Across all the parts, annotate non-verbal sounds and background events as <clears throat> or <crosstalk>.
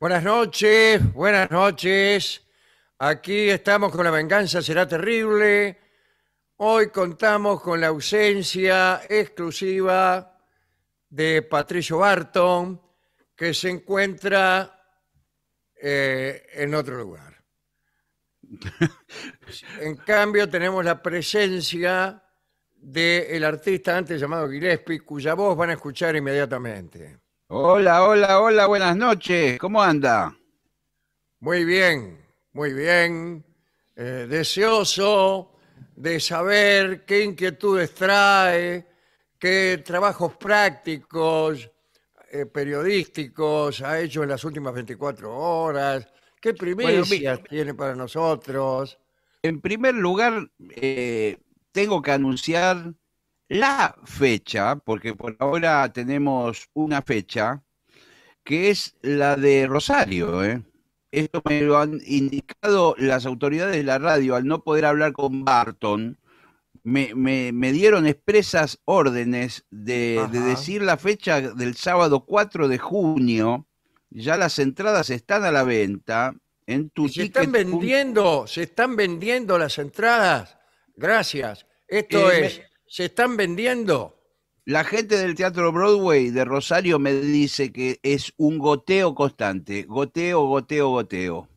Buenas noches, buenas noches. Aquí estamos con La venganza será terrible. Hoy contamos con la ausencia exclusiva de Patricio Barton, que se encuentra eh, en otro lugar. <laughs> en cambio, tenemos la presencia del artista antes llamado Gillespie, cuya voz van a escuchar inmediatamente. Hola, hola, hola, buenas noches. ¿Cómo anda? Muy bien, muy bien. Eh, deseoso de saber qué inquietudes trae, qué trabajos prácticos, eh, periodísticos ha hecho en las últimas 24 horas, qué primicias tiene para nosotros. En primer lugar, eh, tengo que anunciar la fecha, porque por ahora tenemos una fecha, que es la de Rosario. ¿eh? Esto me lo han indicado las autoridades de la radio al no poder hablar con Barton. Me, dieron expresas órdenes de, decir la fecha del sábado 4 de junio. Ya las entradas están a la venta en tu Se están vendiendo, se están vendiendo las entradas. Gracias. Esto eh, es se están vendiendo. La gente del Teatro Broadway de Rosario me dice que es un goteo constante, goteo, goteo, goteo.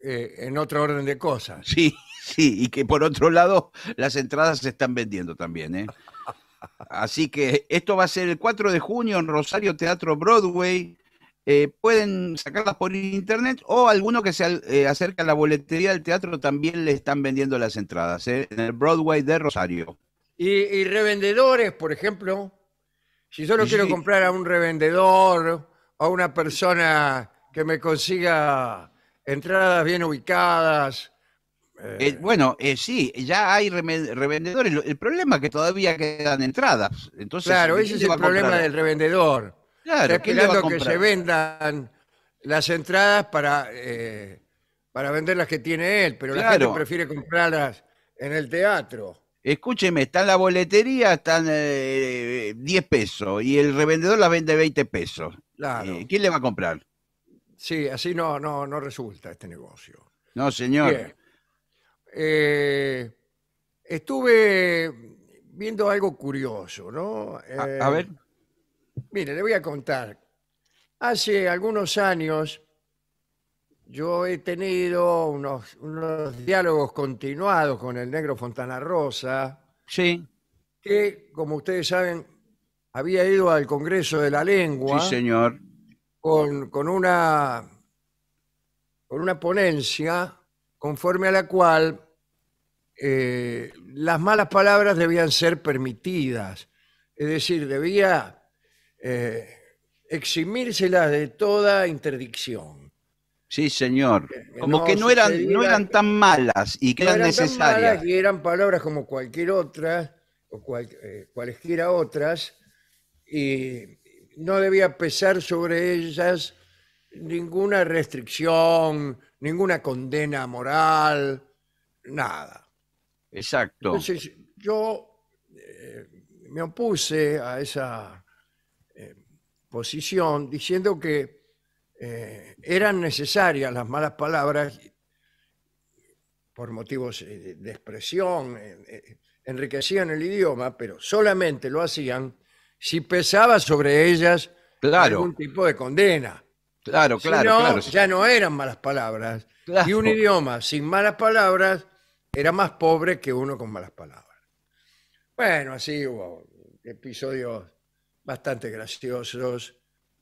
Eh, en otro orden de cosas. Sí, <laughs> sí, y que por otro lado las entradas se están vendiendo también. ¿eh? <laughs> Así que esto va a ser el 4 de junio en Rosario Teatro Broadway. Eh, pueden sacarlas por internet o alguno que se acerca a la boletería del teatro también le están vendiendo las entradas en el Broadway de Rosario. Y, revendedores, por ejemplo, si yo lo quiero comprar a un revendedor o a una persona que me consiga entradas bien ubicadas. Eh, eh, bueno, eh, sí, ya hay revendedores. El problema es que todavía quedan entradas. Entonces, claro, ese es el problema del este? revendedor. Claro, que se vendan las entradas para, para vender las que tiene él, pero la gente prefiere comprarlas en el teatro. Escúcheme, está en la boletería, están 10 eh, pesos y el revendedor la vende 20 pesos. Eh, ¿Quién le va a comprar? Sí, así no, no, no resulta este negocio. No, señor. Eh, estuve viendo algo curioso, ¿no? a ver. Mire, le voy a contar. Hace algunos años yo he tenido unos, diálogos continuados con el negro Fontana Rosa, Sí, que, como ustedes saben, había ido al Congreso de la Lengua sí, señor. con, una, con una ponencia conforme a la cual eh, las malas palabras debían ser permitidas. Es decir, debía eh, eximírselas de toda interdicción. Sí, señor. Como que no eran, no eran tan malas y que no eran, necesarias. y eran palabras como cualquier otra, o eh, cualesquiera otras, y no debía pesar sobre ellas ninguna restricción, ninguna condena moral, nada. Exacto. Entonces, yo eh, me opuse a esa eh, posición diciendo que eh, eran necesarias las malas palabras por motivos eh, de expresión, eh, enriquecían el idioma, pero solamente lo hacían si pesaba sobre ellas claro. algún tipo de condena. Claro, claro, no, Ya no eran malas palabras. Y un idioma sin malas palabras era más pobre que uno con malas palabras. Bueno, así hubo episodios bastante graciosos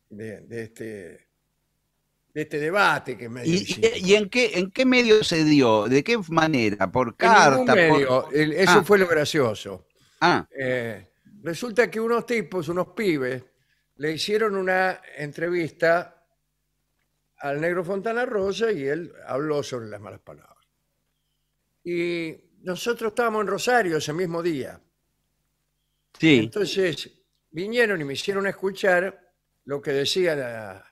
de este de este debate que me ¿Y, y, en, qué, en qué medio se dio? ¿De qué manera? ¿Por carta? eso ah. fue lo gracioso. Ah. Eh, resulta que unos tipos, unos pibes, le hicieron una entrevista al negro Fontana Rosa y él habló sobre las malas palabras. Y nosotros estábamos en Rosario ese mismo día. Sí. Entonces vinieron y me hicieron escuchar lo que decía la,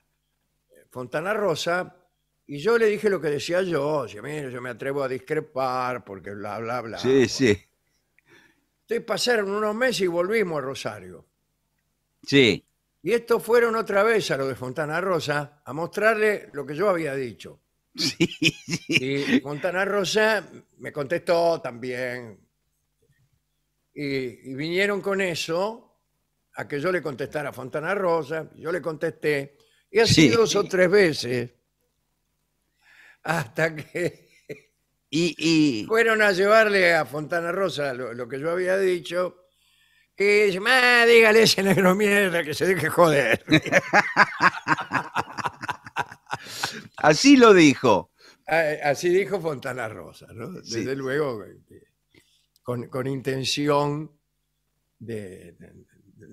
Fontana Rosa, y yo le dije lo que decía yo, yo me atrevo a discrepar porque bla, bla, bla. Sí, sí. Entonces pasaron unos meses y volvimos a Rosario. Sí. Y estos fueron otra vez a lo de Fontana Rosa a mostrarle lo que yo había dicho. <laughs> Sí, Y Fontana Rosa me contestó también. Y, y vinieron con eso a que yo le contestara a Fontana Rosa, yo le contesté, y así dos o tres veces. Hasta que y, fueron a llevarle a Fontana Rosa lo, que yo había dicho. Y dice, ah, dígale ese negro mierda que se deje joder. <laughs> Así lo dijo. Así dijo Fontana Rosa, ¿no? Desde luego, este, con, intención de,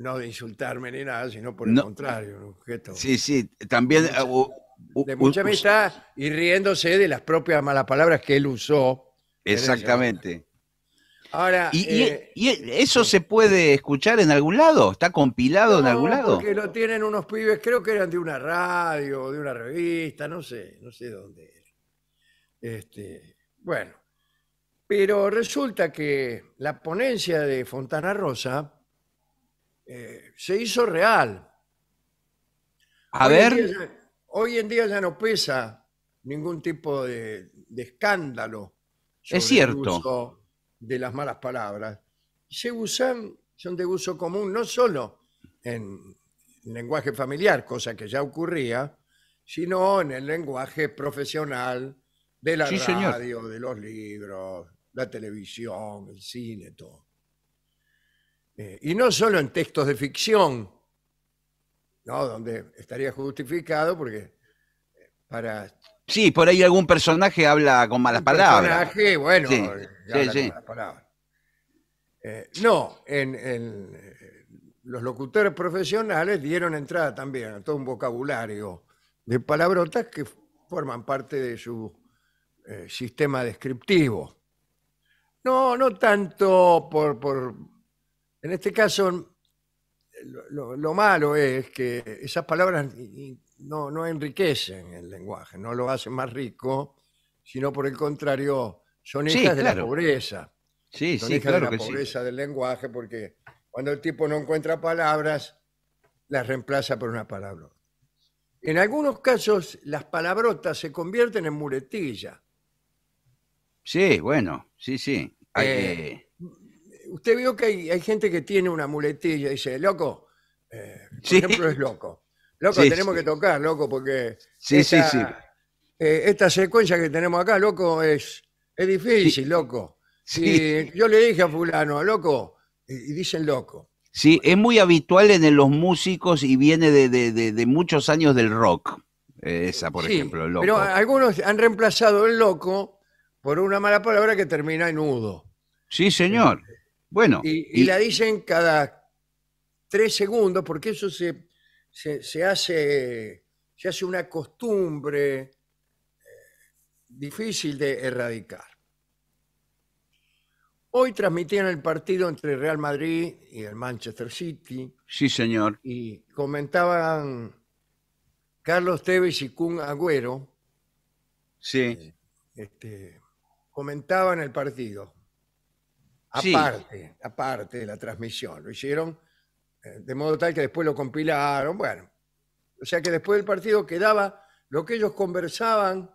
no de insultarme ni nada, sino por el contrario, Sí, sí, también... De mucha, uh, uh, uh, amistad y riéndose de las propias malas palabras que él usó. Exactamente. Ahora, eh, ¿Y, eso se puede escuchar en algún lado? ¿Está compilado en algún lado? Porque lo tienen unos pibes, creo que eran de una radio, de una revista, no sé, no sé dónde. Este, bueno, pero resulta que la ponencia de Fontana Rosa eh, se hizo real. A ver. hoy en día ya no pesa ningún tipo de, escándalo. es cierto. de las malas palabras. Se usan, son de uso común, no solo en lenguaje familiar, cosa que ya ocurría, sino en el lenguaje profesional de la radio, de los libros, la televisión, el cine, todo. Eh, y no solo en textos de ficción, ¿no? donde estaría justificado, porque eh, para... Sí, por ahí algún personaje habla con malas palabras. Personaje, bueno, eh, habla con malas palabras. no, en, los locutores profesionales dieron entrada también a todo un vocabulario de palabrotas que forman parte de su sistema descriptivo. No, no tanto por en este caso, lo, malo es que esas palabras no, enriquecen el lenguaje, no lo hacen más rico, sino por el contrario, son hijas de la pobreza. Sí, son hijas de la pobreza del lenguaje, porque cuando el tipo no encuentra palabras, las reemplaza por una palabra. En algunos casos, las palabrotas se convierten en muretilla. Sí, bueno, sí, sí. Hay que... Eh, usted vio que hay, gente que tiene una muletilla y dice, loco, eh, siempre ejemplo es loco. Loco, tenemos que tocar, loco, porque sí esta, sí eh, esta, secuencia que tenemos acá, loco, es, es difícil, loco. Si yo le dije a fulano, loco, y dicen loco. Sí, es muy habitual en los músicos y viene de, de muchos años del rock. Eh, esa, por ejemplo, loco. Pero algunos han reemplazado el loco por una mala palabra que termina en nudo. Sí, señor. Y, la dicen cada tres segundos, porque eso se, se, hace, se hace una costumbre eh, difícil de erradicar. Hoy transmitían el partido entre Real Madrid y el Manchester City. Sí, señor. Y comentaban Carlos Tevez y Kun Agüero. Sí. Eh, este, comentaban el partido aparte, aparte de la transmisión. Lo hicieron eh, de modo tal que después lo compilaron. Bueno, o sea que después del partido quedaba lo que ellos conversaban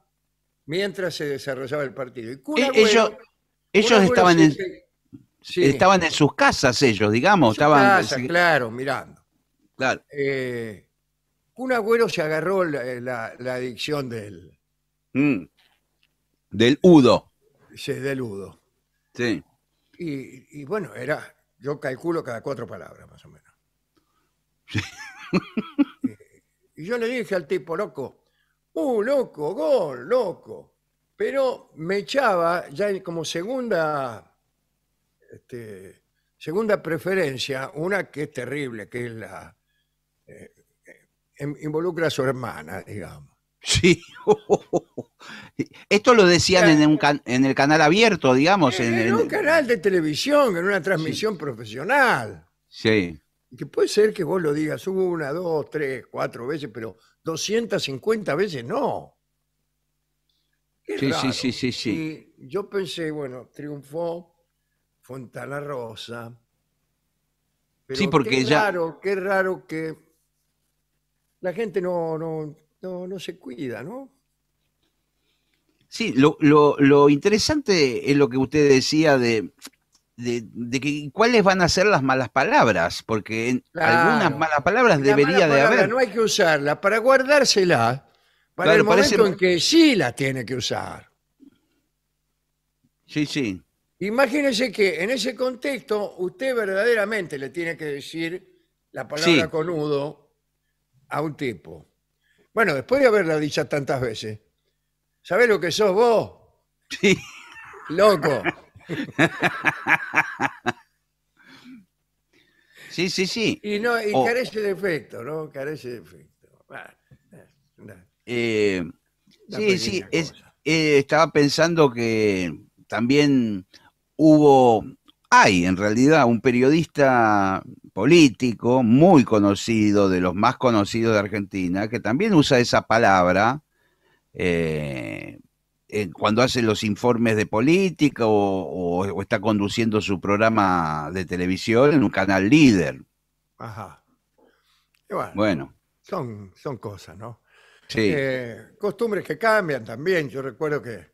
mientras se desarrollaba el partido. Eh, ellos, estaban, en, estaban en sus casas, ellos, digamos. En estaban casas, claro, mirando. Claro. Eh, se agarró la, la, adicción del... Mm. Del Udo. Sí, del Udo. Sí. Y, bueno, era, yo calculo cada cuatro palabras más o menos. <laughs> Y, yo le dije al tipo, loco, ¡uh, loco, gol, loco! Pero me echaba ya como segunda, este, segunda preferencia, una que es terrible, que la... Eh, eh, involucra a su hermana, digamos. Sí. <laughs> Esto lo decían en, el canal abierto, digamos. En, un canal de televisión, en una transmisión profesional. Sí. Que puede ser que vos lo digas una, dos, tres, cuatro veces, pero 250 veces no. Sí, sí, sí, sí, sí, yo pensé, bueno, triunfó Fontana Rosa. sí, porque qué ya. qué raro que la gente no, no no, se cuida, ¿no? Sí, lo, interesante es lo que usted decía de, de, que cuáles van a ser las malas palabras, porque algunas malas palabras debería de haber. No hay que usarla para guardársela para el momento en que sí la tiene que usar. Sí, sí. Imagínese que en ese contexto usted verdaderamente le tiene que decir la palabra con conudo a un tipo. Bueno, después de haberla dicho tantas veces, ¿sabés lo que sos vos? Sí. Loco. Sí, sí, sí. Y, no, y oh. carece de efecto, ¿no? Carece de efecto. Eh, sí, sí, eh, estaba pensando que también hubo, hay en realidad un periodista político muy conocido, de los más conocidos de Argentina, que también usa esa palabra eh, cuando hace los informes de política o, está conduciendo su programa de televisión en un canal líder. Ajá. bueno, Son, son cosas, ¿no? Sí. Eh, costumbres que cambian también. Yo recuerdo que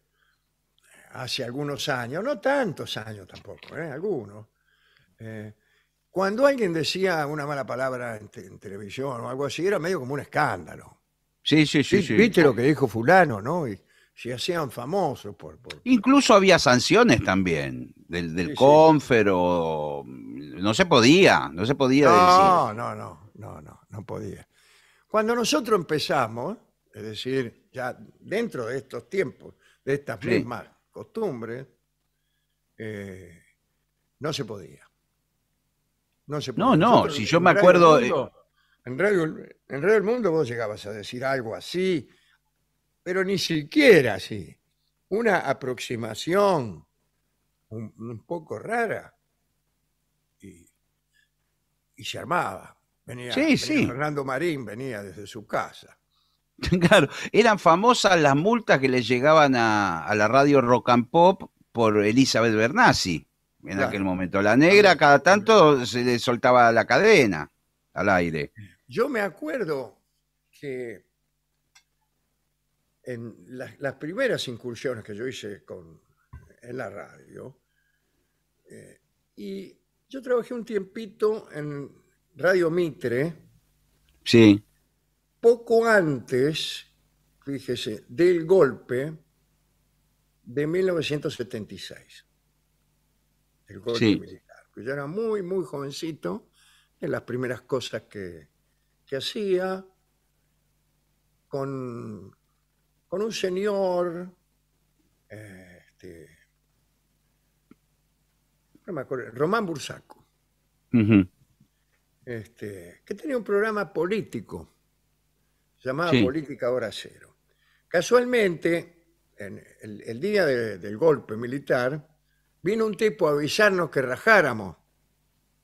hace algunos años, no tantos años tampoco, ¿eh? algunos cuando alguien decía una mala palabra en, televisión o algo así, era medio como un escándalo. Sí, sí, sí. sí. Viste lo que dijo fulano, ¿no? Y se hacían famosos por... Incluso había sanciones también del, del no se podía, no se podía decir. No, no, no, no, no, no podía. Cuando nosotros empezamos, es decir, ya dentro de estos tiempos, de estas mismas costumbres, eh, no se podía. No, no, si yo me acuerdo... Eh, en, Radio, en El Mundo vos llegabas a decir algo así, pero ni siquiera así. Una aproximación un, poco rara y, se armaba. Venía, sí, Fernando Marín venía desde su casa. <laughs> Claro, eran famosas las multas que les llegaban a, a la radio Rock and Pop por Elizabeth Bernasi en aquel momento. La negra cada tanto se le soltaba la cadena al aire. Yo me acuerdo que en las primeras incursiones que yo hice con, en la radio, eh, y yo trabajé un tiempito en Radio Mitre. Sí. Poco antes, fíjese, del golpe de 1976 el golpe militar. Yo era muy, muy jovencito, ...en las primeras cosas que, que hacía, con, con un señor, este, no me Román Bursaco, este, que tenía un programa político llamado Política Hora Cero. Casualmente, el, día del golpe militar, vino un tipo a avisarnos que rajáramos.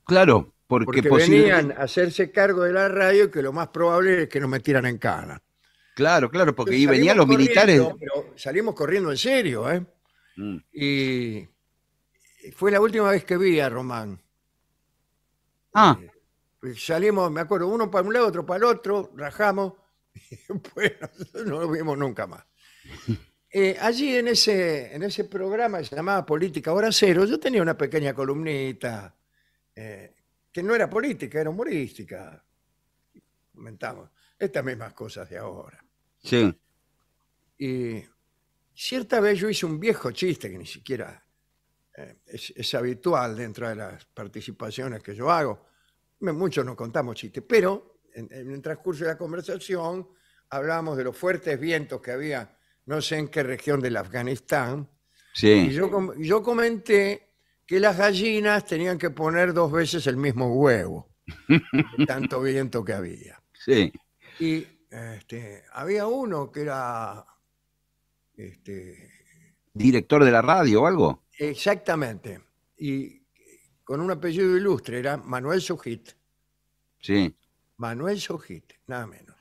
Claro, porque, podían venían a hacerse cargo de la radio y que lo más probable es que nos metieran en cana. Claro, claro, porque ahí venían los militares. salimos corriendo en serio, ¿eh? Mm. Y fue la última vez que vi a Román. Ah. Eh, salimos, me acuerdo, uno para un lado, otro para el otro, rajamos. <laughs> Y bueno, no lo vimos nunca más. <laughs> Eh, allí en ese, en ese programa que se llamaba Política Hora Cero, yo tenía una pequeña columnita eh, que no era política, era humorística. Comentamos estas mismas cosas de ahora. Sí. Y cierta vez yo hice un viejo chiste que ni siquiera eh, es, habitual dentro de las participaciones que yo hago. Muchos nos contamos chistes, pero en, en el transcurso de la conversación hablábamos de los fuertes vientos que había no sé en qué región del Afganistán. Sí. Y yo, comenté que las gallinas tenían que poner dos veces el mismo huevo, tanto <laughs> viento que había. Sí. Y este, había uno que era este, ¿Director de la radio o algo? exactamente, y con un apellido ilustre, era Manuel Sujit. Sí. Manuel Sujit, nada menos.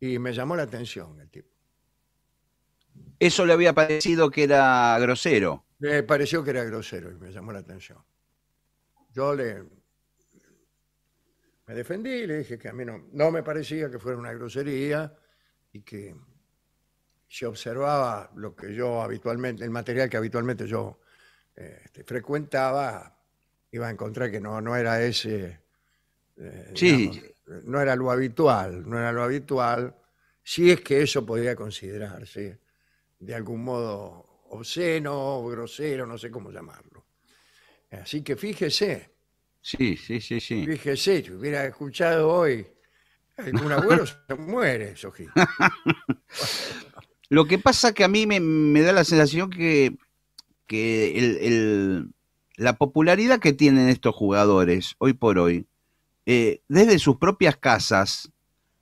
Y me llamó la atención el tipo. Eso le había parecido que era grosero. Me pareció que era grosero y me llamó la atención. Yo le me defendí, le dije que a mí no, no me parecía que fuera una grosería y que se observaba lo que yo habitualmente, el material que habitualmente yo eh, este, frecuentaba, iba a encontrar que no, no era ese. Eh, sí. Eh, no era lo habitual, no era lo habitual, si es que eso podía considerarse de algún modo obsceno grosero, no sé cómo llamarlo. Así que fíjese. Sí, sí, sí, sí. Fíjese, si hubiera escuchado hoy, algún abuelo <laughs> se muere, Lo que pasa que a mí me, da la sensación que, la popularidad que tienen estos jugadores hoy por hoy, eh, desde sus propias casas,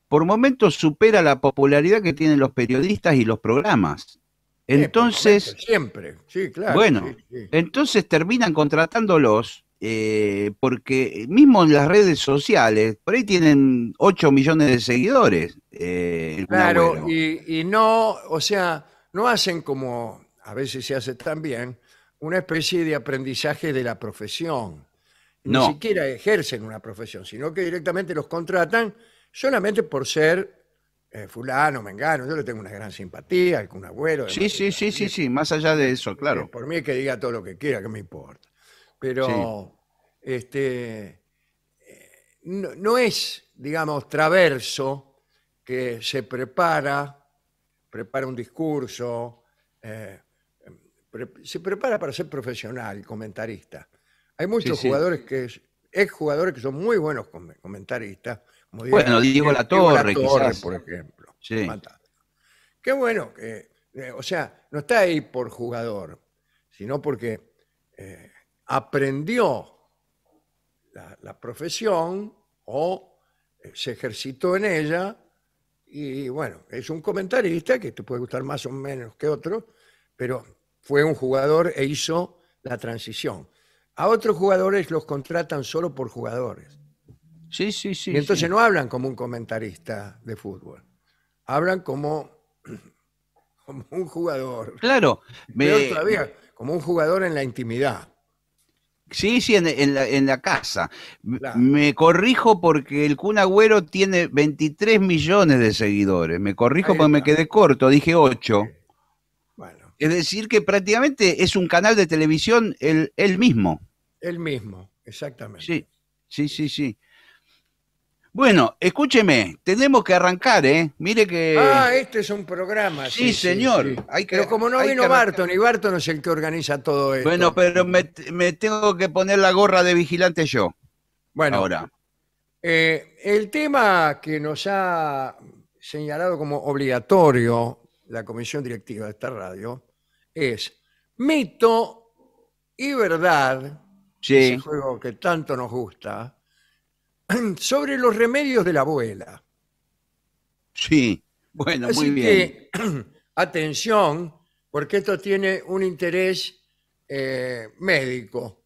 por momentos supera la popularidad que tienen los periodistas y los programas. Entonces. siempre, sí, claro. Bueno, entonces terminan contratándolos eh, porque mismo en las redes sociales, por ahí tienen 8 millones de seguidores. Eh, claro, y, no, o sea, no hacen como a veces se hace también, una especie de aprendizaje de la profesión. Ni siquiera ejercen una profesión, sino que directamente los contratan solamente por ser eh, fulano, mengano, yo le tengo una gran simpatía, algún abuelo. Sí, sí, sí, sí, sí, más allá de eso, claro. Por mí que diga todo lo que quiera, que me importa. Pero este eh, no, es, digamos, traverso que se prepara, prepara un discurso, eh, se prepara para ser profesional, comentarista. Hay muchos jugadores que, exjugadores que son muy buenos comentaristas, bueno, digo Diego La Torre, por ejemplo. Sí. Qué bueno que, eh, o sea, no está ahí por jugador, sino porque eh, aprendió la, profesión o eh, se ejercitó en ella y bueno, es un comentarista que te puede gustar más o menos que otro, pero fue un jugador e hizo la transición. A otros jugadores los contratan solo por jugadores. Sí, sí, sí. Y entonces no hablan como un comentarista de fútbol, hablan como, <clears throat> un jugador. Claro. todavía, como un jugador en la intimidad. Sí, sí, en, la, casa. Me corrijo porque el Kun Agüero tiene 23 millones de seguidores. Me corrijo porque me quedé corto, dije 8. Es decir, que prácticamente es un canal de televisión el mismo. El mismo, exactamente. Sí, sí, sí, sí. Bueno, escúcheme, tenemos que arrancar, ¿eh? Mire que. Ah, este es un programa. Sí, sí señor. pero como no vino Barton, y Barton es el que organiza todo esto. Bueno, pero me, tengo que poner la gorra de vigilante yo. Bueno. Ahora. Eh, el tema que nos ha señalado como obligatorio la comisión directiva de esta radio es mito y verdad. Ese juego que tanto nos gusta <clears throat> sobre los remedios de la abuela. Sí, bueno, muy bien. <clears throat> atención, porque esto tiene un interés eh, médico.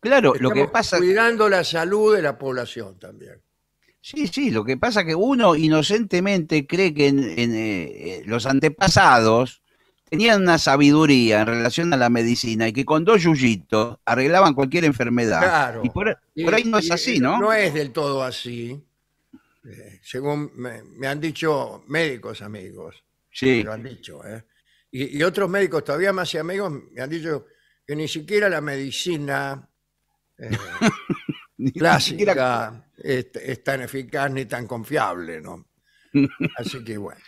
Claro, lo que pasa. Cuidando la salud de la población también. Sí, sí, lo que pasa es que uno inocentemente cree que en, eh, eh, los antepasados tenían una sabiduría en relación a la medicina y que con dos yuyitos arreglaban cualquier enfermedad. Claro. Y por, ahí no es así, ¿no? No es del todo así, eh, según me, han dicho médicos amigos. Sí. Lo han dicho, ¿eh? Y, otros médicos todavía más y amigos me han dicho que ni siquiera la medicina eh, <laughs> clásica es tan eficaz ni tan confiable, ¿no? <laughs> Así que bueno.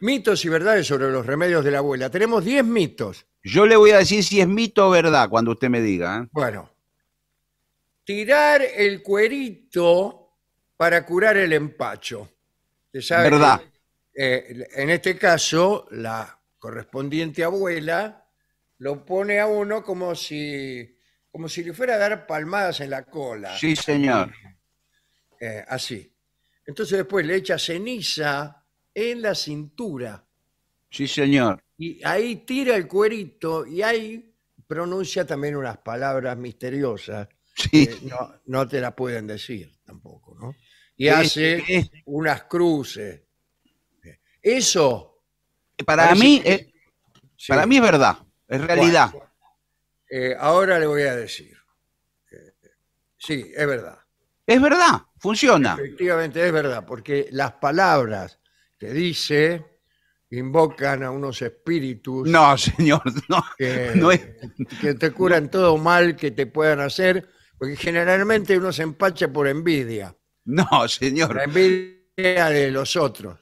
Mitos y verdades sobre los remedios de la abuela. Tenemos 10 mitos. Yo le voy a decir si es mito o verdad cuando usted me diga. ¿eh? Bueno. Tirar el cuerito para curar el empacho. Usted verdad. Eh, en este caso, la correspondiente abuela lo pone a uno como si, como si le fuera a dar palmadas en la cola. Sí, señor. Eh, así. Entonces después le echa ceniza en la cintura. Sí, señor. Y ahí tira el cuerito y ahí pronuncia también unas palabras misteriosas sí. no, te las pueden decir tampoco, ¿no? Y hace unas cruces. Eso. Para mí, es, para mí es verdad, es realidad. Eh, ahora le voy a decir. sí, es verdad. Es verdad, funciona. Efectivamente, es verdad, porque las palabras te dice, invocan a unos espíritus No, señor, no. que, te curan todo mal que te puedan hacer, porque generalmente uno se empacha por envidia, No, señor. envidia de los otros.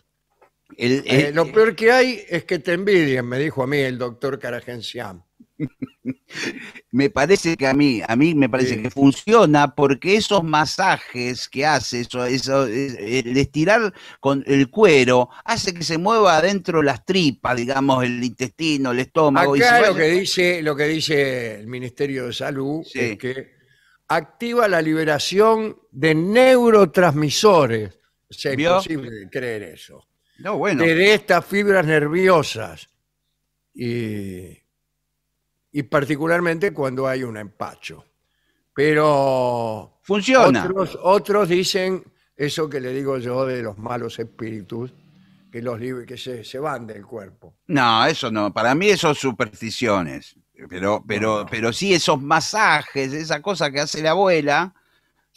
Eh, lo peor que hay es que te envidien, me dijo a mí el doctor Caragencián. <laughs> me parece que a mí, a mí me parece que funciona porque esos masajes que hace, eso, eso, el estirar con el cuero, hace que se mueva adentro las tripas, digamos, el intestino, el estómago. y lo, que dice, lo que dice el Ministerio de Salud es que activa la liberación de neurotransmisores. es imposible creer eso. No, bueno. De estas fibras nerviosas. Y y particularmente cuando hay un empacho. Pero Funciona. Otros, dicen eso que le digo yo de los malos espíritus, que, los, que se, van del cuerpo. No, eso no, para mí eso son supersticiones, pero, pero, pero sí esos masajes, esa cosa que hace la abuela,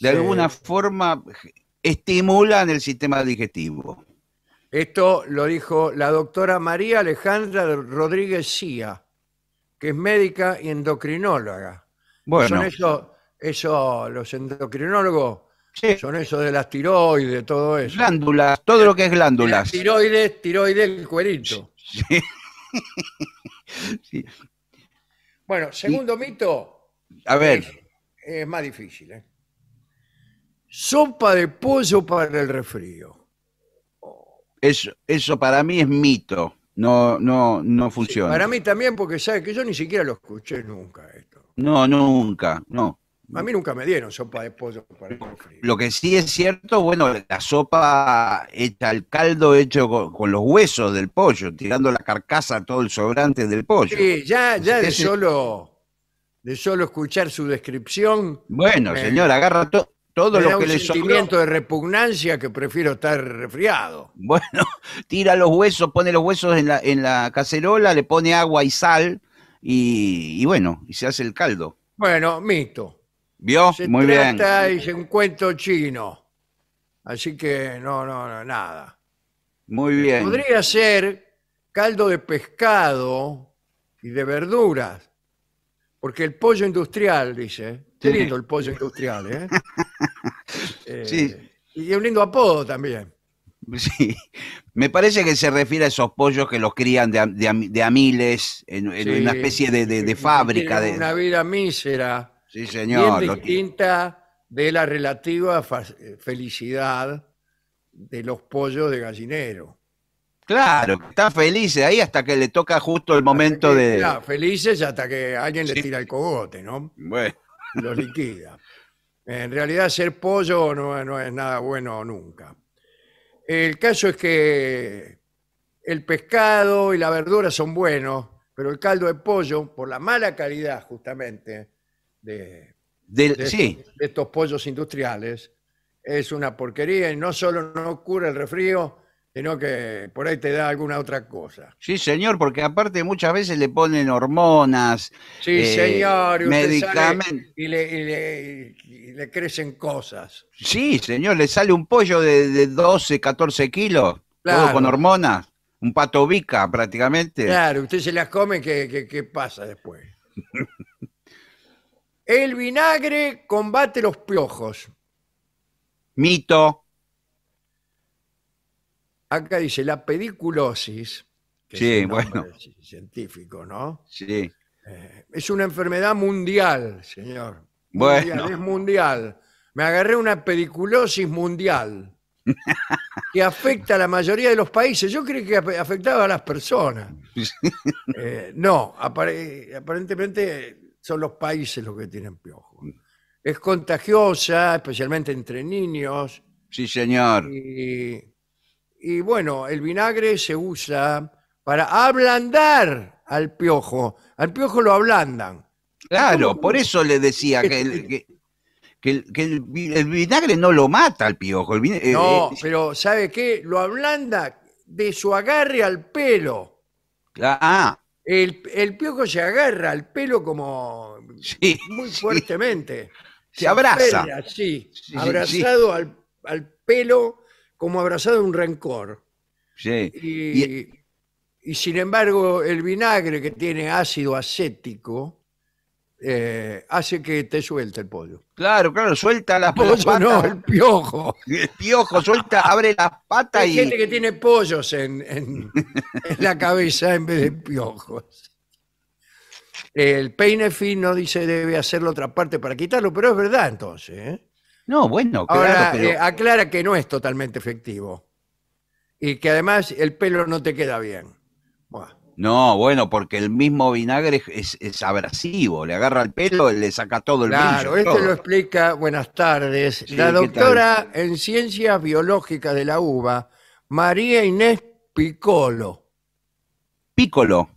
de alguna forma estimulan el sistema digestivo. Esto lo dijo la doctora María Alejandra Rodríguez Cía, que es médica y endocrinóloga. Bueno. Son esos, eso, los endocrinólogos, son esos de las tiroides, todo eso. Glándulas, todo lo que es glándulas. tiroides, tiroides, el cuerito. Sí. <laughs> Bueno, segundo mito. A ver. Es, más difícil. ¿eh? Sopa de pollo para el refrío. eso para mí es mito no, no, no funciona. para mí también, porque sabe que yo ni siquiera lo escuché nunca esto. No, nunca, no. A mí nunca me dieron sopa de pollo para Lo que sí es cierto, bueno, la sopa hecha, el caldo hecho con, los huesos del pollo, tirando la carcasa, todo el sobrante del pollo. Sí, ya, ya de solo, de solo escuchar su descripción. Bueno, señor, agarra todo todo lo que un sentimiento de repugnancia que prefiero estar resfriado. <laughs> Bueno, tira los huesos, pone los huesos en la, en la cacerola, le pone agua y sal y, bueno, y se hace el caldo. Bueno, mito. ¿Vio? Se Muy trata bien. un cuento chino. Así que no, no, no, nada. Muy bien. Podría ser caldo de pescado y de verduras. Porque el pollo industrial, dice, Qué lindo el pollo industrial, ¿eh? <laughs> Sí. Eh, y un lindo apodo también. <laughs> Sí, me parece que se refiere a esos pollos que los crían de a, miles, en, una especie de, de fábrica. De... Una vida mísera. Sí, señor. distinta de la relativa felicidad de los pollos de gallinero. Claro, están felices ahí hasta que le toca justo el momento de... Claro, felices hasta que alguien le tira el cogote, ¿no? Bueno. <laughs> los liquida. En realidad ser pollo no, es nada bueno nunca. El caso es que el pescado y la verdura son buenos, pero el caldo de pollo, por la mala calidad justamente de, sí. de estos pollos industriales, es una porquería y no solo no cura el refrío, sino que por ahí te da alguna otra cosa. Sí, señor, porque aparte muchas veces le ponen hormonas, sí, eh, señor, medicamentos. Y, le, le, crecen cosas. Sí, señor, le sale un pollo de, 12, 14 kilos, todo con hormonas, un pato bica prácticamente. Claro, usted se las come, qué pasa después? El vinagre combate los piojos. Mito acá dice la pediculosis, que sí, es un bueno. científico, ¿no? Sí. Eh, es una enfermedad mundial, señor. Bueno. es mundial. Me agarré una pediculosis mundial <laughs> que afecta a la mayoría de los países. Yo creí que afectaba a las personas. Eh, no, aparentemente son los países los que tienen piojo. Mm. Es contagiosa, especialmente entre niños. Sí, señor. Y y bueno, el vinagre se usa para ablandar al piojo. Al piojo lo ablandan. Claro, por eso le decía que este, el, vinagre no lo mata al piojo. Eh, no, eh, pero ¿sabe qué? Lo ablanda de su agarre al pelo. Ah. El, piojo se agarra al pelo como muy fuertemente. Se, abraza. sí, sí, abrazado al, al pelo como abrazado un rencor. Sí. Y, sin embargo, el vinagre que tiene ácido acético eh, hace que te suelte el pollo. Claro, claro, suelta las <laughs> patas. No, el piojo. El piojo, suelta, abre las patas y. Hay gente que tiene pollos <laughs> en, la cabeza en vez de piojos. El peine fino dice debe hacerlo otra parte para quitarlo, pero es verdad entonces. ¿eh? No, bueno, claro, Ahora, eh, aclara que no es totalmente efectivo. Y que además el pelo no te queda bien. No, bueno, porque el mismo vinagre es, abrasivo, le agarra el pelo, le saca todo el Claro, esto lo explica, buenas tardes, la doctora en Ciencias Biológicas de la uva, María Inés Piccolo, Piccolo,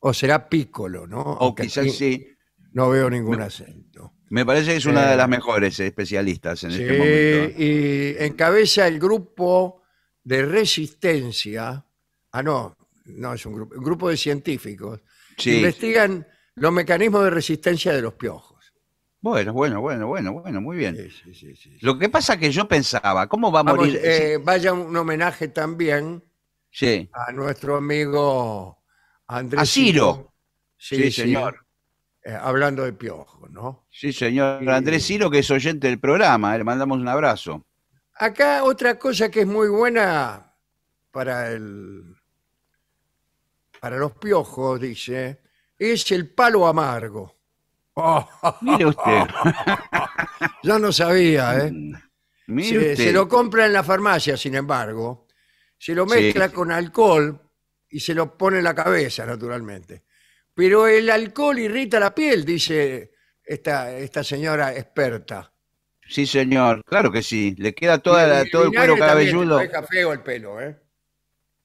o será Piccolo, ¿no? o quizás sí. No veo ninguna. acento. Me parece que es una de eh, las mejores especialistas en este momento. Y encabeza el grupo de resistencia. Ah, no, no es un grupo, el grupo de científicos. Sí. Investigan los mecanismos de resistencia de los piojos. Bueno, bueno, bueno, bueno, bueno, muy bien. Lo que pasa es que yo pensaba, ¿cómo va a morir? Eh, vaya un homenaje también a nuestro amigo Andrés. A Ciro. Sí, señor. Eh, hablando de Piojo, ¿no? Sí, señor Andrés Ciro, que es oyente del programa, eh, le mandamos un abrazo. Acá otra cosa que es muy buena para el para los piojos, dice, es el palo amargo. <laughs> Mire usted. <laughs> Yo no sabía, ¿eh? Mm, se, lo compra en la farmacia, sin embargo. Se lo mezcla con alcohol y se lo pone en la cabeza, naturalmente. Pero el alcohol irrita la piel, dice esta, esta señora experta. Sí, señor, claro que sí. Le queda toda todo el cuero cabelludo. Deja feo el pelo, ¿eh?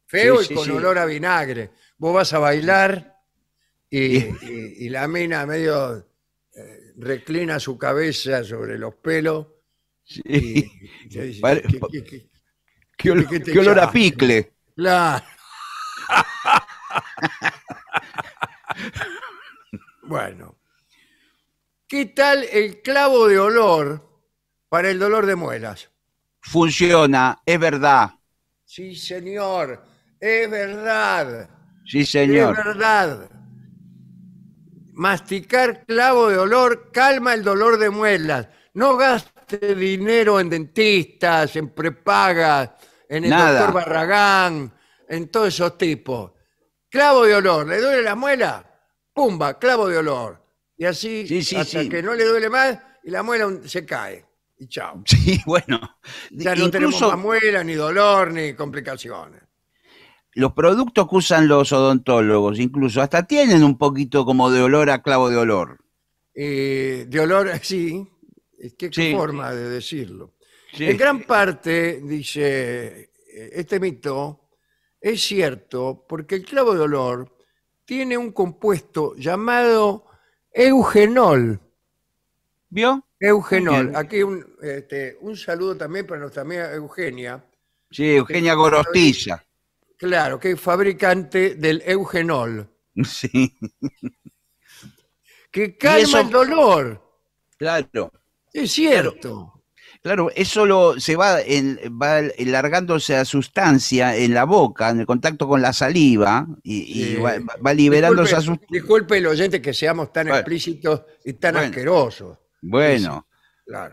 Feo y con olor a vinagre. Vos vas a bailar y, la mina medio eh, reclina su cabeza sobre los pelos Sí. "¿Qué- olor, a picle. Claro. <laughs> Bueno. ¿Qué tal el clavo de olor para el dolor de muelas? Funciona, es verdad. Sí, señor, es verdad. Sí, señor. Es verdad. Masticar clavo de olor calma el dolor de muelas. No gaste dinero en dentistas, en prepagas, en el doctor Barragán, en todos esos tipos. Clavo de olor, ¿le duele la muela? ¡pumba! Clavo de olor. Y así, hasta que no le duele más y la muela se cae. Y chao. <laughs> Sí, bueno. Ya no tenemos Incluso muela, ni dolor, ni complicaciones. los productos que usan los odontólogos, incluso hasta tienen un poquito como de olor a clavo de olor. Eh, de olor <laughs> sí. qué forma de decirlo. En gran parte, dice eh, este mito, es cierto porque el clavo de olor tiene un compuesto llamado eugenol. ¿Vio? Eugenol. Aquí este, un, saludo también para nuestra amiga Eugenia. Sí, Eugenia Gorostilla. Claro, que es fabricante del eugenol. <laughs> Sí. Que calma el dolor. Claro. Es cierto. Claro, eso lo, se va, en, va largándose a sustancia en la boca, en el contacto con la saliva, y, va, liberándose a sustancia. Disculpe el oyente que seamos tan explícitos y tan asquerosos. Bueno.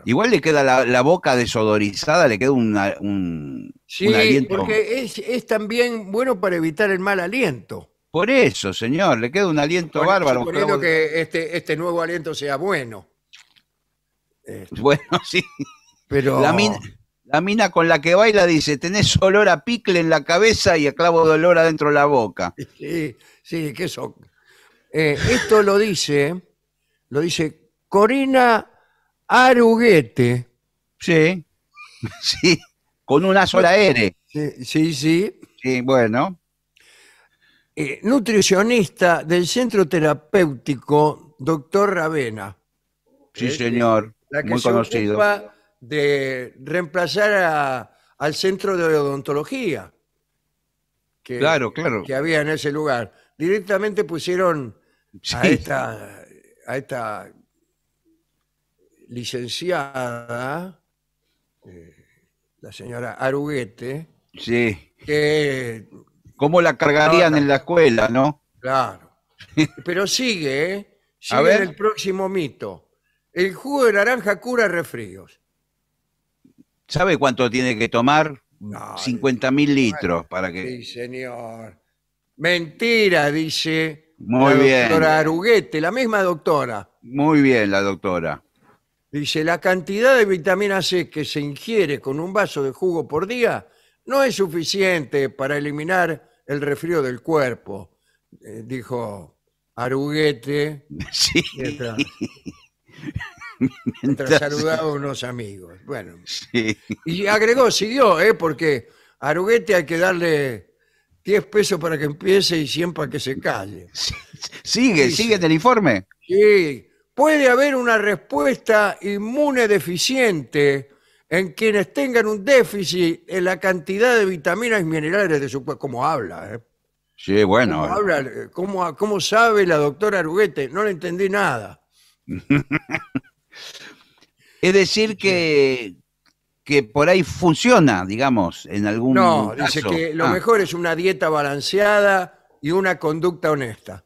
Igual le queda la, boca desodorizada, le queda un un, sí, porque es, también bueno para evitar el mal aliento. Por eso, señor, le queda un aliento bárbaro. creo que este, este nuevo aliento sea bueno. Este. Bueno, <laughs> sí. La mina, con la que baila dice, tenés olor a picle en la cabeza y a clavo de olor adentro de la boca. <laughs> Sí, sí, qué eso. Eh, esto lo dice, lo dice Corina Aruguete. Sí, <laughs> sí, con una sola R. Sí, sí. Sí, bueno. Eh, nutricionista del Centro Terapéutico Doctor Ravena. Sí, eh, señor. La que se conocido de reemplazar al centro de odontología que, claro, claro. que había en ese lugar. Directamente pusieron a, esta, licenciada, eh, la señora Aruguete, sí. que... ¿Cómo la cargarían en la escuela, no? Claro. <laughs> Pero sigue, eh, a ver. el próximo mito. El jugo de naranja cura refríos. ¿Sabe cuánto tiene que tomar? No, 50 mil litros para que... Sí, señor. Mentira, dice Muy la bien. doctora Aruguete, la misma doctora. Muy bien, la doctora. Dice, la cantidad de vitamina C que se ingiere con un vaso de jugo por día no es suficiente para eliminar el refrío del cuerpo, eh, dijo Aruguete. <laughs> Sí. <laughs> mientras saludaba a unos amigos. Bueno. Y agregó, siguió, ¿eh? porque a Aruguete hay que darle 10 pesos para que empiece y 100 para que se calle. <laughs> sigue, sigue el informe. Sí, puede haber una respuesta inmune deficiente en quienes tengan un déficit en la cantidad de vitaminas y minerales de su cuerpo. Como habla, ¿eh? Sí, bueno. Eh? ¿Cómo, sabe la doctora Aruguete, No le entendí nada. <laughs> Es decir que, que por ahí funciona, digamos, en algún No, dice que lo ah. mejor es una dieta balanceada y una conducta honesta.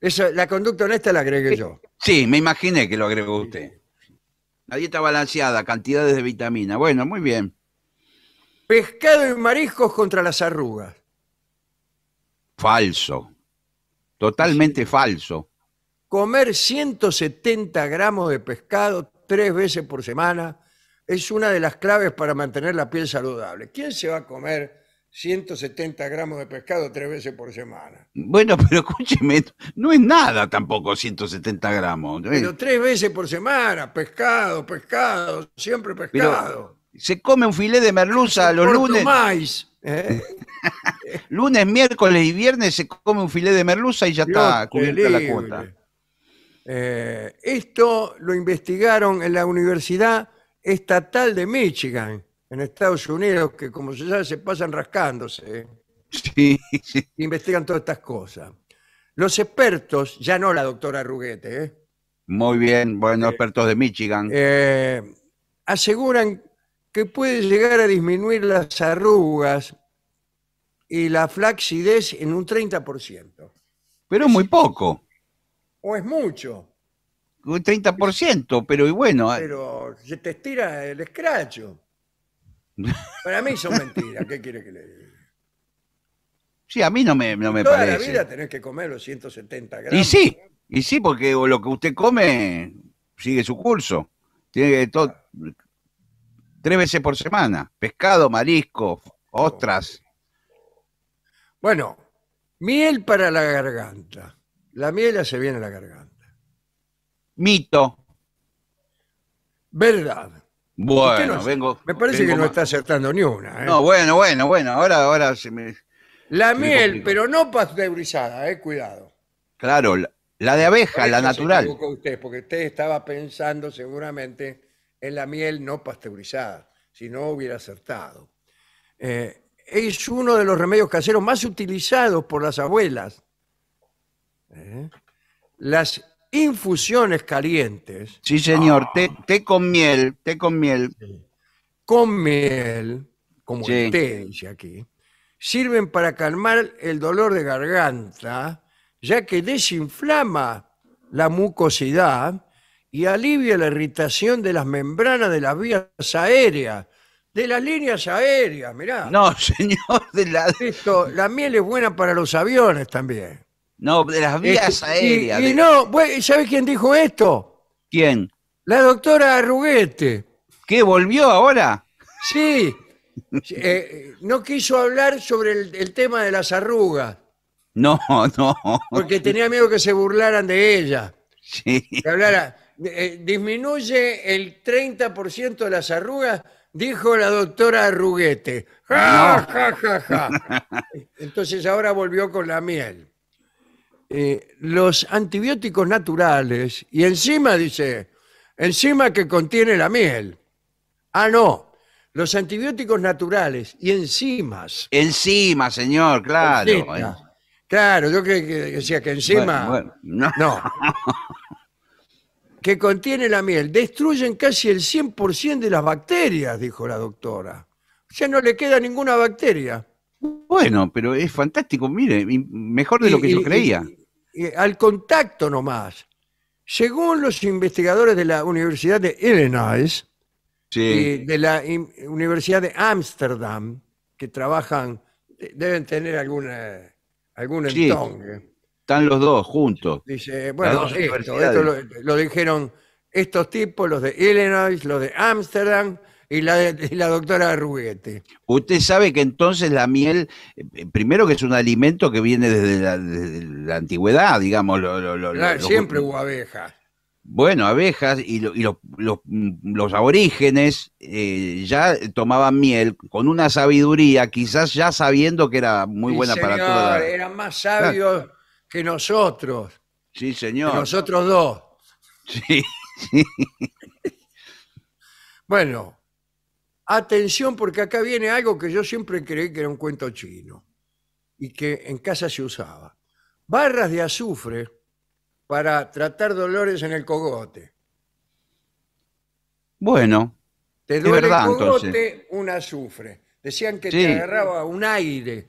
Eso, la conducta honesta la agregué eh, yo. Sí, me imaginé que lo agregó usted. La dieta balanceada, cantidades de vitamina. Bueno, muy bien. Pescado y mariscos contra las arrugas. Falso. Totalmente falso. Comer 170 gramos de pescado tres veces por semana es una de las claves para mantener la piel saludable. ¿Quién se va a comer 170 gramos de pescado tres veces por semana? Bueno, pero escúcheme, no es nada tampoco 170 gramos. pero tres veces por semana, pescado, pescado, siempre pescado. se come un filé de merluza los lunes. Más, ¿eh? <laughs> lunes, miércoles y viernes se come un filé de merluza y ya está cubierta la cuota. Eh, esto lo investigaron en la Universidad Estatal de Michigan, en Estados Unidos, que como se sabe se pasan rascándose. ¿eh? Sí, sí. Investigan todas estas cosas. Los expertos, ya no la doctora Ruguete, ¿eh? Muy bien, bueno, eh, expertos de Michigan. aseguran que puede llegar a disminuir las arrugas y la flacidez en un 30%. Pero muy poco. ¿O es mucho? Un 30%, pero y bueno. Pero se te estira el escracho. <laughs> Para mí son mentiras, ¿qué quiere que le diga? Sí, a mí no me, parece. Toda la vida tenés que comer los 170 gramos. Y sí, y sí, porque lo que usted come sigue su curso. Tiene todo, tres veces por semana. Pescado, marisco, ostras. Bueno, miel para la garganta. La miel hace bien a la garganta. Mito. Verdad. Bueno, vengo. Me parece que no está acertando ni una. ¿eh? No, bueno, bueno, bueno. Ahora, ahora se me. la miel, pero no pasteurizada, eh, cuidado. Claro, la, de abeja, la natural. porque usted estaba pensando seguramente en la miel no pasteurizada, si no hubiera acertado. Eh, es uno de los remedios caseros más utilizados por las abuelas ¿Eh? las infusiones calientes. Sí, señor, ah. té, con miel, té con miel. Con miel, como dice aquí, sirven para calmar el dolor de garganta, ya que desinflama la mucosidad y alivia la irritación de las membranas de las vías aéreas. De las líneas aéreas, mirá. No, <laughs> señor, la miel es buena para los aviones también. No, de las eh, vías aéreas. Y, no, ¿sabes quién dijo esto? ¿Quién? La doctora Arruguete. ¿Qué, volvió ahora? Sí. <laughs> Eh, no quiso hablar sobre el, tema de las arrugas. No, <laughs> no. Porque tenía miedo que se burlaran de ella. Sí. Que hablara. Eh, disminuye el 30% de las arrugas, dijo la doctora Arruguete. ¡Ja, <laughs> ja, ja, ja! Entonces ahora volvió con la miel. Eh, los antibióticos naturales y encima dice, encima que contiene la miel. Ah, no, los antibióticos naturales y enzimas. Encima, señor, claro. Eh. Claro, yo que, que decía que encima... no. no. <laughs> que contiene la miel, destruyen casi el 100% de las bacterias, dijo la doctora. O sea, no le queda ninguna bacteria. Bueno, pero es fantástico, mire, mejor de lo que yo creía. Eh, al contacto nomás. Según los investigadores de la Universidad de Illinois y eh, de la Universidad de Ámsterdam, que trabajan, deben tener alguna, algún Están los dos juntos. bueno, esto, lo, lo dijeron estos tipos, los de Illinois, los de Ámsterdam y la, doctora Ruguete. Usted sabe que entonces la miel, eh, primero que es un alimento que viene desde la, antigüedad, digamos. siempre hubo abejas. Bueno, abejas y, los aborígenes eh, ya tomaban miel con una sabiduría, quizás ya sabiendo que era muy buena para todos. Eran más sabios que nosotros. Sí, señor. Que nosotros dos. <laughs> Sí, sí. bueno, Atención, porque acá viene algo que yo siempre creí que era un cuento chino y que en casa se usaba. Barras de azufre para tratar dolores en el cogote. Bueno, te verdad, el cogote, un azufre. Decían que te agarraba un aire.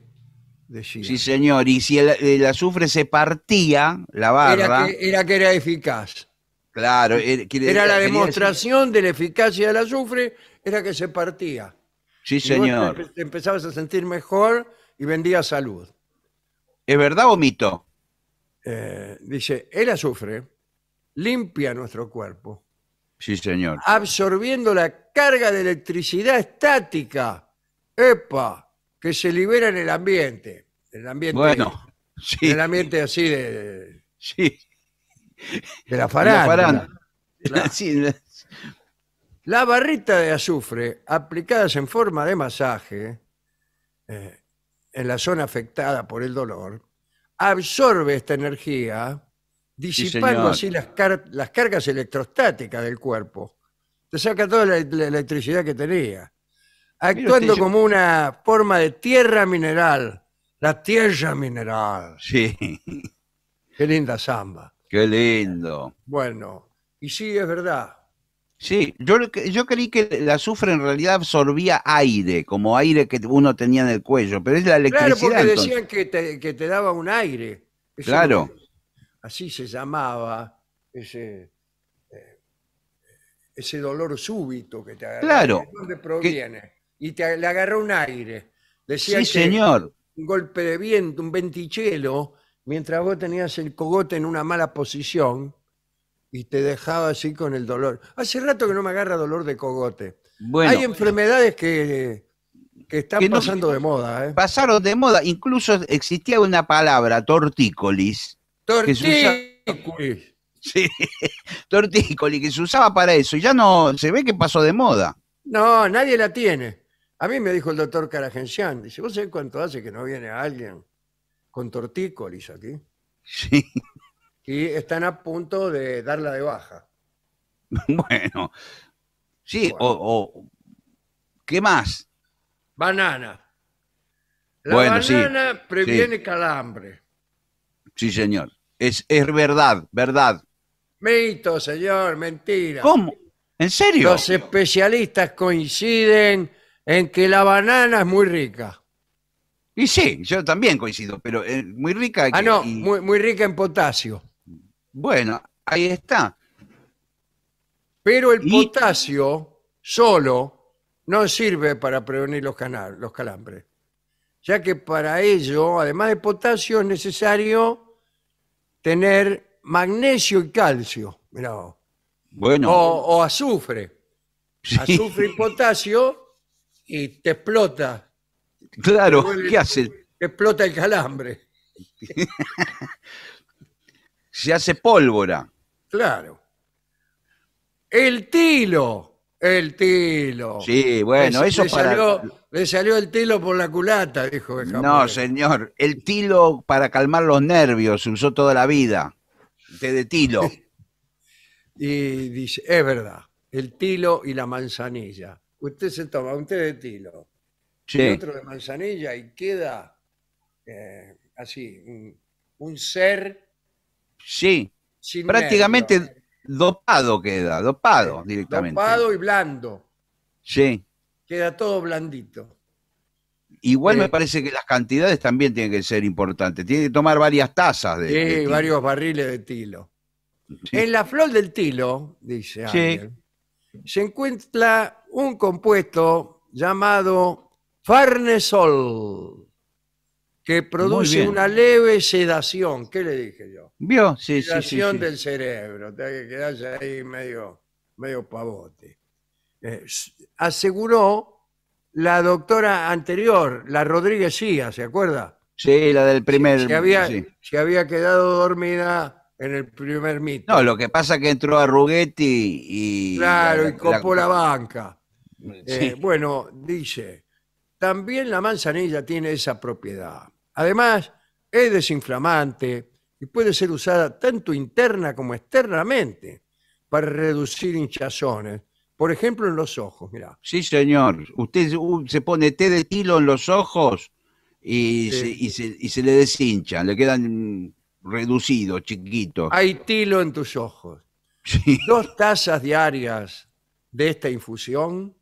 Sí, señor. Y si el, azufre se partía, la barra. Era que era, eficaz. Claro, eh, era, la demostración de la eficacia del azufre era que se partía. Sí, señor. te- empezabas a sentir mejor y vendía salud. ¿Es verdad o mito? Eh, dice, el azufre limpia nuestro cuerpo, Sí, señor. absorbiendo la carga de electricidad estática, epa, que se libera en el ambiente. En el ambiente, Bueno, <laughs> en el ambiente así de, sí. de la farándula. <laughs> Sí, la barrita de azufre, aplicadas en forma de masaje eh, en la zona afectada por el dolor, absorbe esta energía, disipando así las, cargas electrostáticas del cuerpo. Te saca toda la, electricidad que tenía, actuando como una forma de tierra mineral, la tierra mineral. Sí, Qué linda samba. qué lindo. Bueno, y sí, es verdad. Sí, yo, yo creí que la azufre en realidad absorbía aire, como aire que uno tenía en el cuello, pero es la electricidad. Claro, porque decían que te, daba un aire. claro. así se llamaba ese, eh, ese dolor súbito que te agarra. Claro. ¿De dónde proviene? y te, le agarró un aire. Decía que señor. Un golpe de viento, un ventichelo, mientras vos tenías el cogote en una mala posición y te dejaba así con el dolor. Hace rato que no me agarra dolor de cogote. Hay enfermedades que, están pasando de moda. ¿eh? Pasaron de moda. Incluso existía una palabra, tortícolis. Tortícolis. Sí, <laughs> tortícolis, que se usaba para eso. Y ya no, se ve que pasó de moda. No, nadie la tiene. A mí me dijo el doctor Caragencián, dice, ¿vos sabés cuánto hace que no viene alguien con tortícolis aquí? Sí y están a punto de darla de baja. <laughs> Bueno, sí, O, ¿Qué más? Banana. La banana previene calambre. Sí, señor. Es, es verdad, verdad. Mito, señor, mentira. ¿Cómo? ¿En serio? Los especialistas coinciden en que la banana es muy rica. Y sí, yo también coincido, pero es eh, muy rica. Ah, no, muy rica en potasio. Bueno, ahí está. Pero el potasio solo no sirve para prevenir los, los calambres, ya que para ello, además de potasio, es necesario tener magnesio y calcio. Bueno. O, azufre. Azufre y potasio y te explota. Claro, ¿qué hace? Te explota el calambre. <laughs> se hace pólvora. Claro. El tilo, el tilo. Sí, bueno, eso le para... Salió, le salió el tilo por la culata, dijo No, señor, el tilo para calmar los nervios se usó toda la vida. Té de tilo. <laughs> Y dice, es verdad, el tilo y la manzanilla. Usted se toma un té de tilo y otro de manzanilla y queda eh, así, un ser Sí. prácticamente dopado queda, dopado directamente. Dopado y blando. Sí. Queda todo blandito. Igual me eh. parece que las cantidades también tienen que ser importantes. Tiene que tomar varias tazas de. Sí, varios barriles de tilo. En la flor del tilo, dice Ángel, se encuentra un compuesto llamado Farnesol que produce una leve sedación. ¿Qué le dije yo? ¿Vio? Sí, sí, Sedación del cerebro. Te que quedarse ahí medio, medio pavote. Eh, aseguró la doctora anterior, la Rodríguez Cía, ¿se acuerda? Sí, la del primer. Se había, quedado dormida en el primer mito. No, lo que pasa es que entró a Rugetti y. claro, y copó la, banca. Eh, bueno, dice, también la manzanilla tiene esa propiedad. Además, es desinflamante y puede ser usada tanto interna como externamente para reducir hinchazones. Por ejemplo, en los ojos, mirá. Sí, señor. Usted uh, se pone té de tilo en los ojos y, se, le deshincha, le quedan reducidos, chiquitos. Hay tilo en tus ojos. <laughs> Dos tazas diarias de esta infusión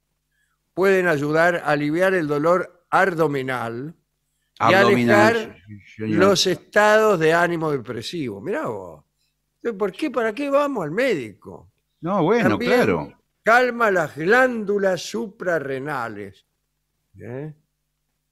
pueden ayudar a aliviar el dolor abdominal y los estados de ánimo depresivo. Mirá vos. ¿Por qué? ¿Para qué vamos al médico? No, bueno, claro. Calma las glándulas suprarrenales, ¿eh?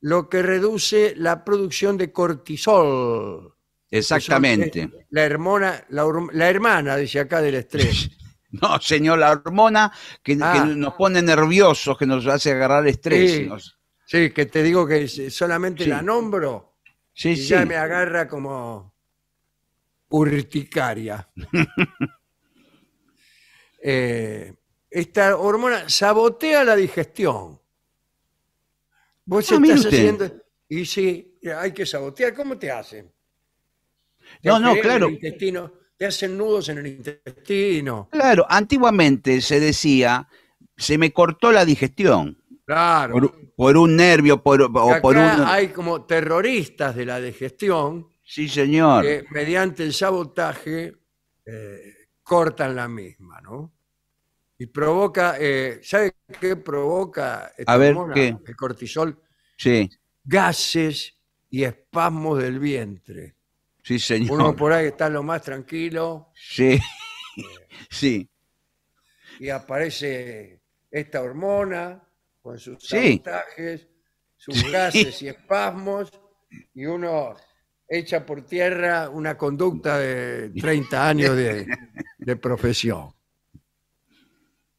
lo que reduce la producción de cortisol. Eh, Exactamente. la, hormona, la, hermana, dice acá, del estrés. <laughs> no, señor, la hormona que, ah. nos pone nerviosos, que nos hace agarrar estrés. Sí, que te digo que eh, solamente la nombro Sí, ya me agarra como urticaria. <laughs> Eh, esta hormona sabotea la digestión. Vos ah, estás haciendo... Y sí, hay que sabotear. ¿Cómo te hacen? No, no, claro. te hacen nudos en el intestino. Claro, antiguamente se decía, se me cortó la digestión. Por, un nervio, por, o por un. Hay como terroristas de la digestión. Sí, señor. Que mediante el sabotaje eh, cortan la misma, ¿no? Y provoca, eh, ¿sabe qué provoca eh, el cortisol? Sí. Gases y espasmos del vientre. Sí, señor. Uno por ahí está lo más tranquilo. Sí. Eh, <laughs> sí. Y aparece esta hormona con sus sí. sus gases y espasmos, y uno echa por tierra una conducta de 30 años de, profesión.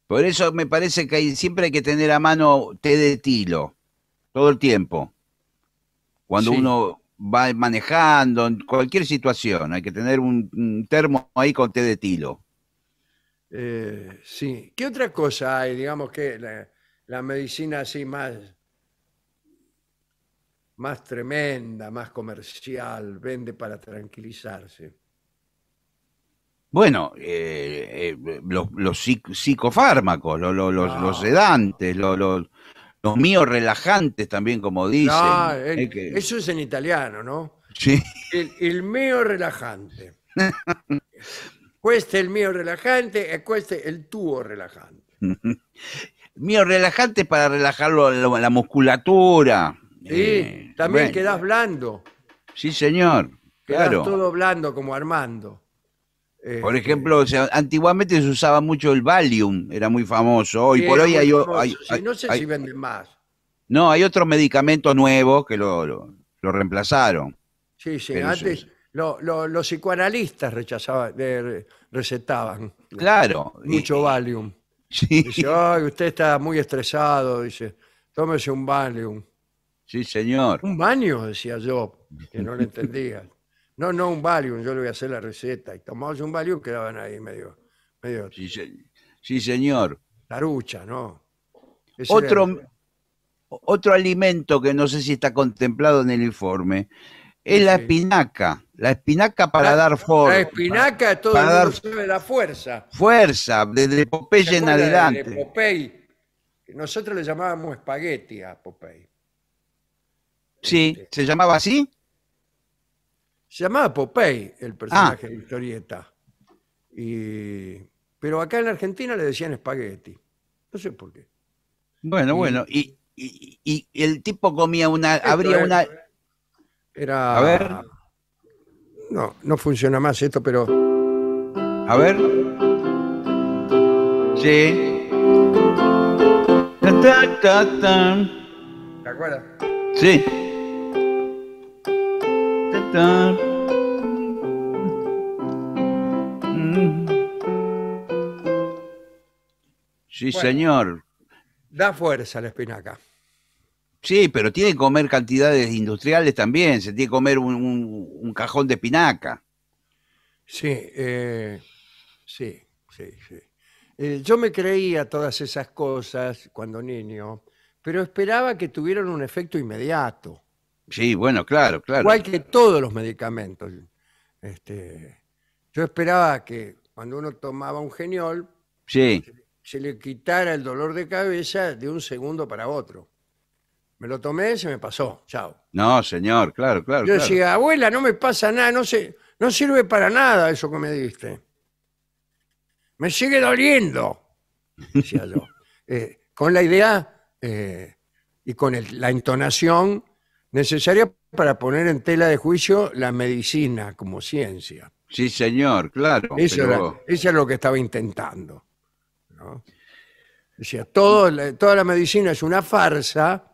Por eso me parece que siempre hay que tener a mano té de tilo, todo el tiempo. Cuando uno va manejando, en cualquier situación, hay que tener un, termo ahí con té de tilo. Eh, sí. ¿Qué otra cosa hay, digamos, que la medicina así más, más tremenda, más comercial, vende para tranquilizarse. Bueno, los, psicofármacos, los, sedantes, los, míos relajantes también, como dicen. Ah, eso es en italiano, ¿no? Sí. El, mío relajante. Cuesta el mío relajante, <laughs> cueste el tubo relajante. Eh, <laughs> Mío, relajante para relajar la, musculatura. Sí, eh, también quedás blando. Sí, señor. Quedás claro. todo blando como Armando. por este, ejemplo, antiguamente se usaba mucho el Valium, era muy famoso. Hoy por hoy hay, No sé si venden más. No, hay otros medicamentos nuevos que lo, reemplazaron. Sí, sí, antes los psicoanalistas rechazaban, recetaban. Claro. Mucho Valium. Dice, usted está muy estresado, dice, tómese un Valium. Sí, señor. Un baño, decía yo, que no lo <laughs> entendía. No, no, un Valium, yo le voy a hacer la receta. Y tomados un Valium quedaban ahí medio... medio sí, sí, señor. Tarucha, ¿no? Otro, otro alimento que no sé si está contemplado en el informe es la espinaca, la espinaca para dar forma. La espinaca es todo para el dar... la fuerza. Fuerza, desde Popeye en adelante. De Popeye, nosotros le llamábamos espagueti a Popeye. Sí, este. ¿se llamaba así? Se llamaba Popeye el personaje ah. de historieta. Pero acá en Argentina le decían espagueti. No sé por qué. Bueno, bueno, y, el tipo comía una, una eh, era... A ver. No, no funciona más esto, pero... A ver. Sí. ¿Te acuerdas? Sí. Mm. Sí, señor. Da fuerza la espinaca. Sí, pero tiene que comer cantidades industriales también, se tiene que comer un, cajón de pinaca. Sí, eh, sí, sí, sí. Eh, yo me creía todas esas cosas cuando niño, pero esperaba que tuvieran un efecto inmediato. Sí, bueno, claro, claro. Igual que todos los medicamentos. Este, yo esperaba que cuando uno tomaba un geniol, sí. se le quitara el dolor de cabeza de un segundo para otro. Me lo tomé, se me pasó. Chao. No, señor, claro, claro. Yo decía, abuela, no me pasa nada, no, no sirve para nada eso que me diste. Me sigue doliendo, <laughs> decía yo. Eh, con la idea eh, y con la entonación necesaria para poner en tela de juicio la medicina como ciencia. Sí, señor, claro. Eso, es lo que estaba intentando. Decía, toda la medicina es una farsa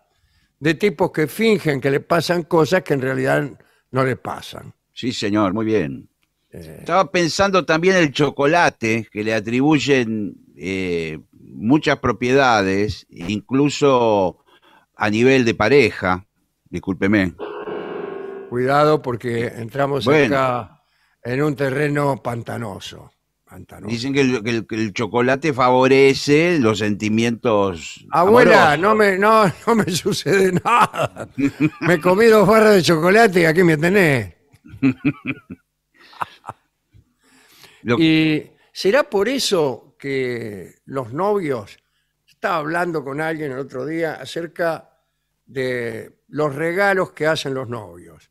de tipos que fingen que le pasan cosas que en realidad no le pasan. Sí, señor, muy bien. Eh. Estaba pensando también el chocolate, que le atribuyen eh, muchas propiedades, incluso a nivel de pareja. Discúlpeme. Cuidado porque entramos acá en un terreno pantanoso. Dicen que el, chocolate favorece los sentimientos. Abuela, no me, sucede nada. me comí dos barras de chocolate y aquí me tenés. Y será por eso que los novios, estaba hablando con alguien el otro día acerca de los regalos que hacen los novios.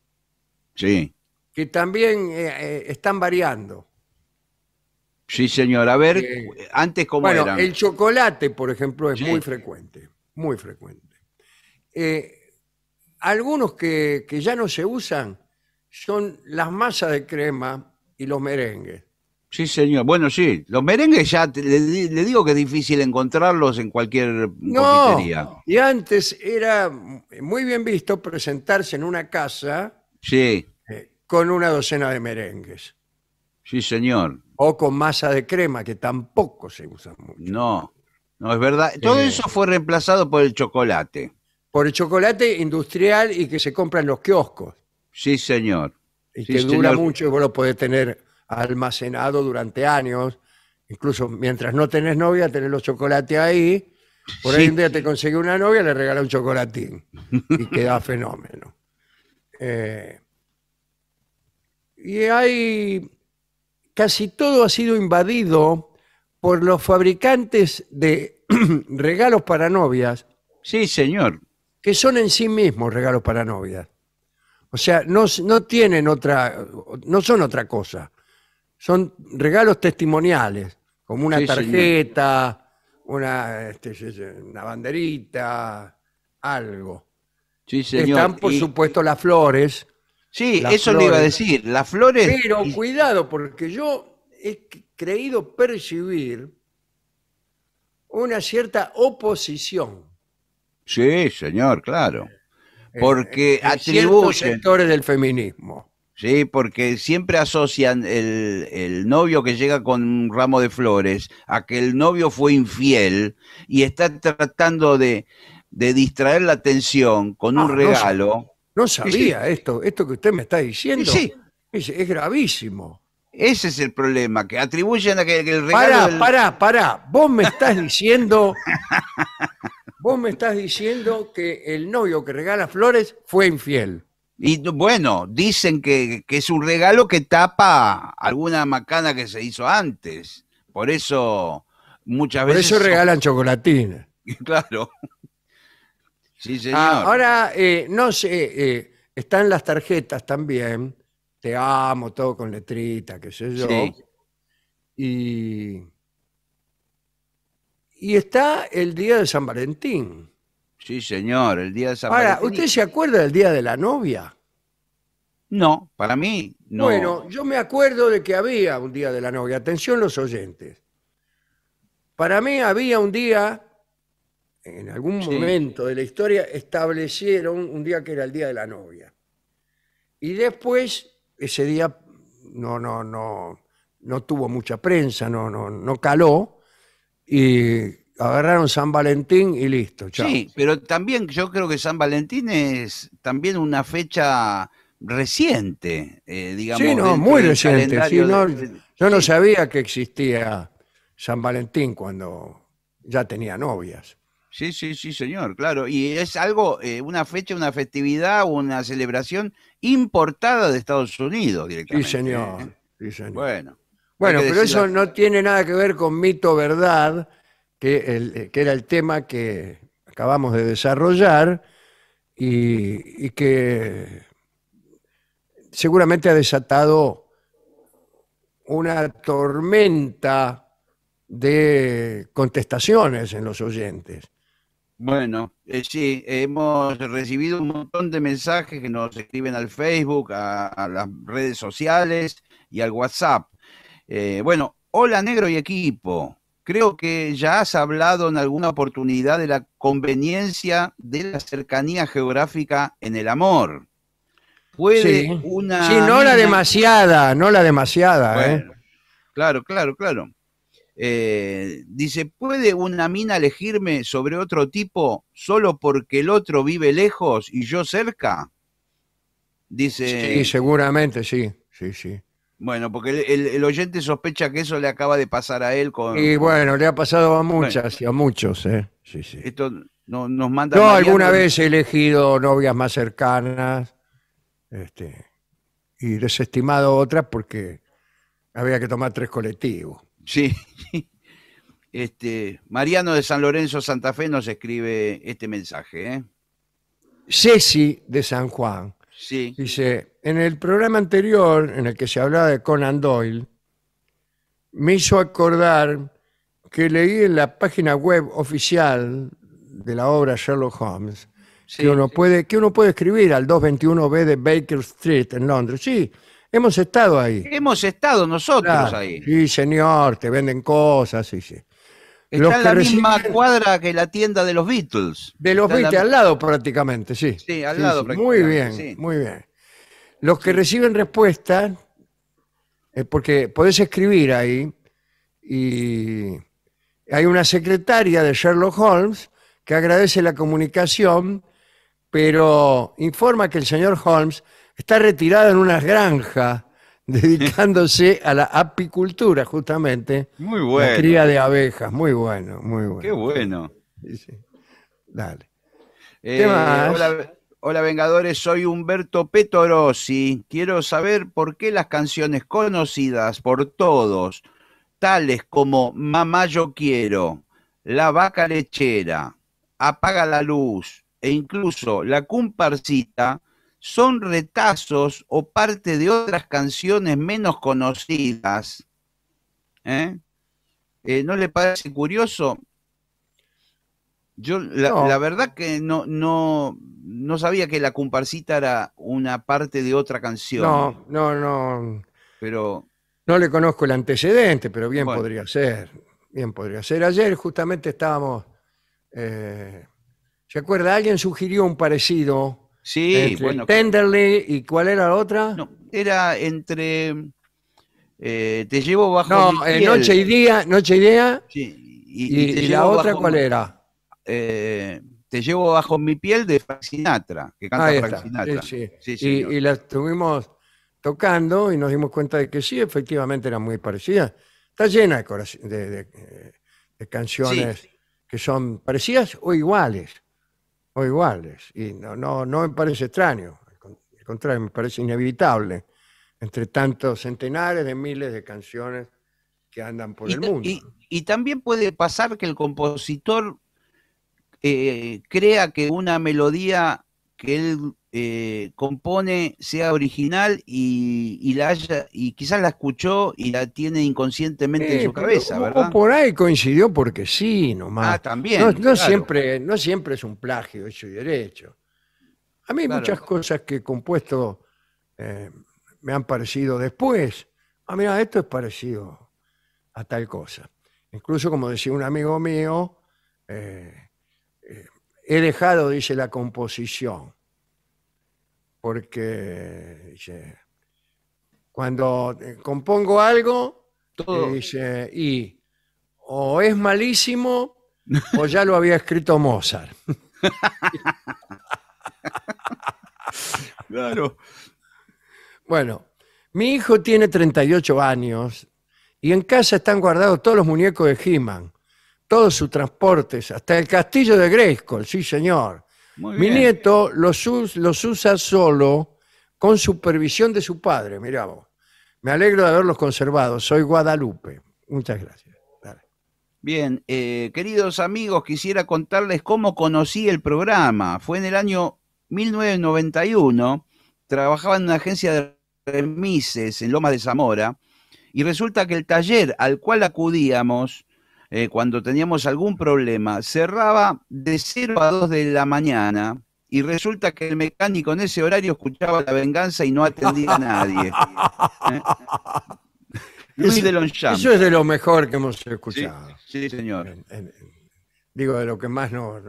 Sí. Que también eh, eh, están variando. Sí, señor. A ver, antes cómo bueno, El chocolate, por ejemplo, es muy frecuente, muy frecuente. Eh, algunos que, ya no se usan son las masas de crema y los merengues. Sí, señor. Bueno, sí. Los merengues ya le, digo que es difícil encontrarlos en cualquier no, Y antes era muy bien visto presentarse en una casa sí. Eh, con una docena de merengues. Sí, señor. O con masa de crema, que tampoco se usa mucho. No, no es verdad. Todo eh. eso fue reemplazado por el chocolate. Por el chocolate industrial y que se compra en los kioscos. Sí, señor. y que dura mucho y vos lo podés tener almacenado durante años. Incluso mientras no tenés novia, tenés los chocolates ahí. Por ahí un día te consigue una novia, le regala un chocolatín. Y <laughs> queda fenómeno. Eh, y hay casi todo ha sido invadido por los fabricantes de <clears throat> regalos para novias. Sí, señor. Que son en sí mismos regalos para novias. O sea, no, tienen otra, no son otra cosa. Son regalos testimoniales, como una tarjeta, este, una, banderita, algo. Sí, señor. Están, por supuesto, las flores Sí, eso le iba a decir, las flores. Pero cuidado, porque yo he creído percibir una cierta oposición. Sí, señor, claro. Eh, porque eh, en atribuyen. sectores del feminismo. Sí, porque siempre asocian el, novio que llega con un ramo de flores a que el novio fue infiel y está tratando de, distraer la atención con un ah, regalo. No sabía esto, esto que usted me está diciendo. Sí. Es, gravísimo. Ese es el problema, que atribuyen a que, el regalo... Pará, pará, pará. Vos me estás diciendo... vos me estás diciendo que el novio que regala flores fue infiel. Y bueno, dicen que, es un regalo que tapa alguna macana que se hizo antes. Por eso muchas veces... Por eso regalan chocolatina. <laughs> Claro. Ah, ahora, eh, no sé, eh, están las tarjetas también. Te amo, todo con letrita, qué sé yo. Y, está el día de San Valentín. Sí, señor, el día de San Valentín. Ahora, ¿usted se acuerda del día de la novia? No, para mí no. Bueno, yo me acuerdo de que había un día de la novia. Atención los oyentes. Para mí había un día en algún momento de la historia establecieron un día que era el día de la novia. Y después, ese día no, no, no, no tuvo mucha prensa, no, no, no caló, y agarraron San Valentín y listo. Sí, pero también yo creo que San Valentín es también una fecha reciente, eh, digamos. Sí, no, muy reciente. yo no sabía que existía San Valentín cuando ya tenía novias. Sí, sí, sí, señor, claro. Y es algo, eh, una fecha, una festividad, una celebración importada de Estados Unidos directamente. Sí, señor. ¿eh? Sí, señor. Bueno. Bueno, pero eso no tiene nada que ver con mito verdad, que, eh, era el tema que acabamos de desarrollar y que seguramente ha desatado una tormenta de contestaciones en los oyentes. Bueno, eh, sí, hemos recibido un montón de mensajes que nos escriben al Facebook, a, las redes sociales y al WhatsApp. Eh, bueno, hola negro y equipo. Creo que ya has hablado en alguna oportunidad de la conveniencia de la cercanía geográfica en el amor. Puede sí. una. no la demasiada, no la demasiada. ¿eh? Claro, claro, claro. Eh, dice, ¿puede una mina elegirme sobre otro tipo solo porque el otro vive lejos y yo cerca? Dice... Sí, seguramente, sí, sí, sí. Bueno, porque el, oyente sospecha que eso le acaba de pasar a él con... Y bueno, le ha pasado a muchas y a muchos, ¿eh? Sí, sí. Esto no, nos manda... No, alguna vez he elegido novias más cercanas este, y desestimado otras porque había que tomar tres colectivos. Sí. Este, Mariano de San Lorenzo, Santa Fe, nos escribe este mensaje. ¿eh? Ceci de San Juan. Sí. Dice, en el programa anterior, en el que se hablaba de Conan Doyle, me hizo acordar que leí en la página web oficial de la obra Sherlock Holmes que, uno puede, que uno puede escribir al 221B de Baker Street en Londres. Sí, Hemos estado ahí. Hemos estado nosotros ahí. Sí, señor, te venden cosas, sí, sí. Está en la misma cuadra que la tienda de los Beatles. De los Beatles, al lado prácticamente, sí. Sí, al lado prácticamente. Muy bien, muy bien. Los que reciben respuesta, eh, porque podés escribir ahí, y hay una secretaria de Sherlock Holmes que agradece la comunicación, pero informa que el señor Holmes está retirada en una granja <laughs> dedicándose a la apicultura, justamente. Muy bueno. cría de abejas, muy bueno, muy bueno. Qué bueno. Dale. ¿Qué eh, más? Hola, Vengadores, soy Humberto Petorossi. Quiero saber por qué las canciones conocidas por todos, tales como Mamá yo quiero, La vaca lechera, Apaga la luz e incluso La cumparcita" son retazos o parte de otras canciones menos conocidas. ¿Eh? Eh, ¿No le parece curioso? Yo la, verdad que no, no, no, sabía que la comparsita era una parte de otra canción. No, no, no. Pero. No le conozco el antecedente, pero bien podría ser. Bien podría ser. Ayer justamente estábamos. Eh, ¿Se acuerda? Alguien sugirió un parecido Sí, este, bueno. Tenderly y cuál era la otra? era entre eh, Te llevo bajo no, mi eh, piel. Noche y día, Noche y día. Sí, y, la otra cuál era? Eh, te llevo bajo mi piel de Frank que canta Ahí Sí, sí. y, la estuvimos tocando y nos dimos cuenta de que sí, efectivamente era muy parecida. Está llena de canciones que son parecidas o iguales o iguales. Y no, no, no me parece extraño, al contrario, me parece inevitable entre tantos centenares de miles de canciones que andan por el mundo. Y, también puede pasar que el compositor eh, crea que una melodía que él eh, compone sea original y, la y quizás la escuchó y la tiene inconscientemente en su cabeza, ¿verdad? O por ahí coincidió porque sí, nomás. Ah, también. No, siempre, no siempre es un plagio hecho y derecho. A mí muchas cosas que he compuesto eh, me han parecido después. Ah, mira, esto es parecido a tal cosa. Incluso, como decía un amigo mío, eh, he dejado, dice, la composición porque cuando eh, compongo algo, dice, y o es malísimo o ya lo había escrito Mozart. <laughs> claro. Bueno, mi hijo tiene 38 años y en casa están guardados todos los muñecos de He-Man, todos sus transportes, hasta el castillo de Grayskull, sí señor. Mi nieto los, usa solo con supervisión de su padre. Mirá Me alegro de haberlos conservado. Soy Guadalupe. Muchas gracias. Bien, eh, queridos amigos, quisiera contarles cómo conocí el programa. Fue en el año 1991. Trabajaba en una agencia de remises en Loma de Zamora y resulta que el taller al cual acudíamos eh, cuando teníamos algún problema, cerraba de 0 a 2 de la mañana y resulta que el mecánico en ese horario escuchaba la venganza y no atendía a nadie. <laughs> Eh, eso es de lo mejor que hemos escuchado. Sí, señor. digo, de lo que más nos,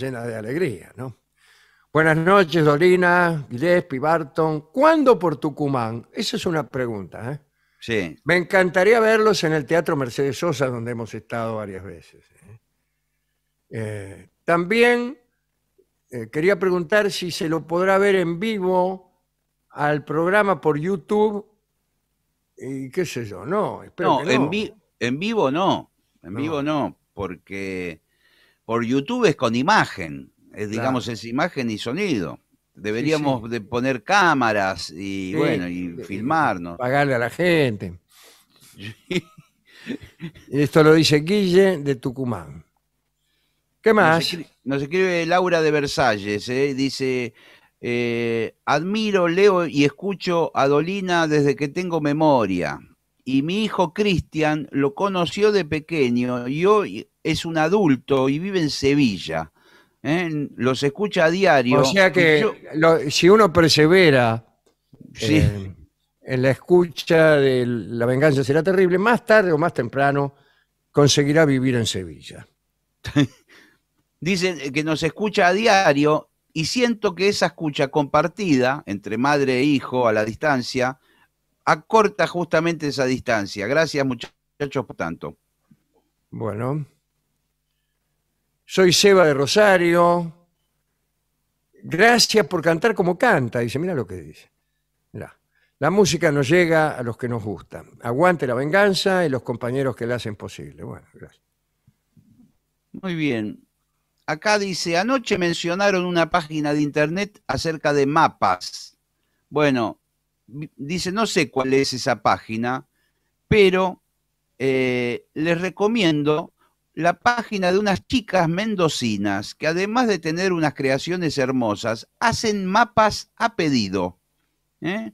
llena de alegría, ¿no? Buenas noches, Dolina, Gillespie, Barton. ¿Cuándo por Tucumán? Esa es una pregunta, ¿eh? Sí. Me encantaría verlos en el Teatro Mercedes Sosa, donde hemos estado varias veces. ¿eh? Eh, también eh, quería preguntar si se lo podrá ver en vivo al programa por YouTube y qué sé yo, no, espero que no. En, en vivo no, en vivo no, porque por YouTube es con imagen, digamos es imagen y sonido. Deberíamos De poner cámaras y bueno, y filmarnos. Pagarle a la gente. <laughs> Esto lo dice Guille de Tucumán. ¿Qué más? Nos escribe, Laura de Versalles, eh, dice, eh, admiro, leo y escucho a Dolina desde que tengo memoria. Y mi hijo Cristian lo conoció de pequeño y hoy es un adulto y vive en Sevilla. ¿eh? los escucha a diario. O sea que si uno persevera eh, en la escucha de La venganza será terrible, más tarde o más temprano conseguirá vivir en Sevilla. <laughs> Dicen que nos escucha a diario y siento que esa escucha compartida entre madre e hijo a la distancia acorta justamente esa distancia. Gracias muchachos por tanto. Bueno. Soy Seba de Rosario. Gracias por cantar como canta. Dice, mira lo que dice. La música nos llega a los que nos gustan, Aguante la venganza y los compañeros que la hacen posible. Bueno, gracias. Muy bien. Acá dice, anoche mencionaron una página de internet acerca de mapas. Bueno, dice, no sé cuál es esa página, pero eh, les recomiendo la página de unas chicas mendocinas que además de tener unas creaciones hermosas, hacen mapas a pedido. ¿eh?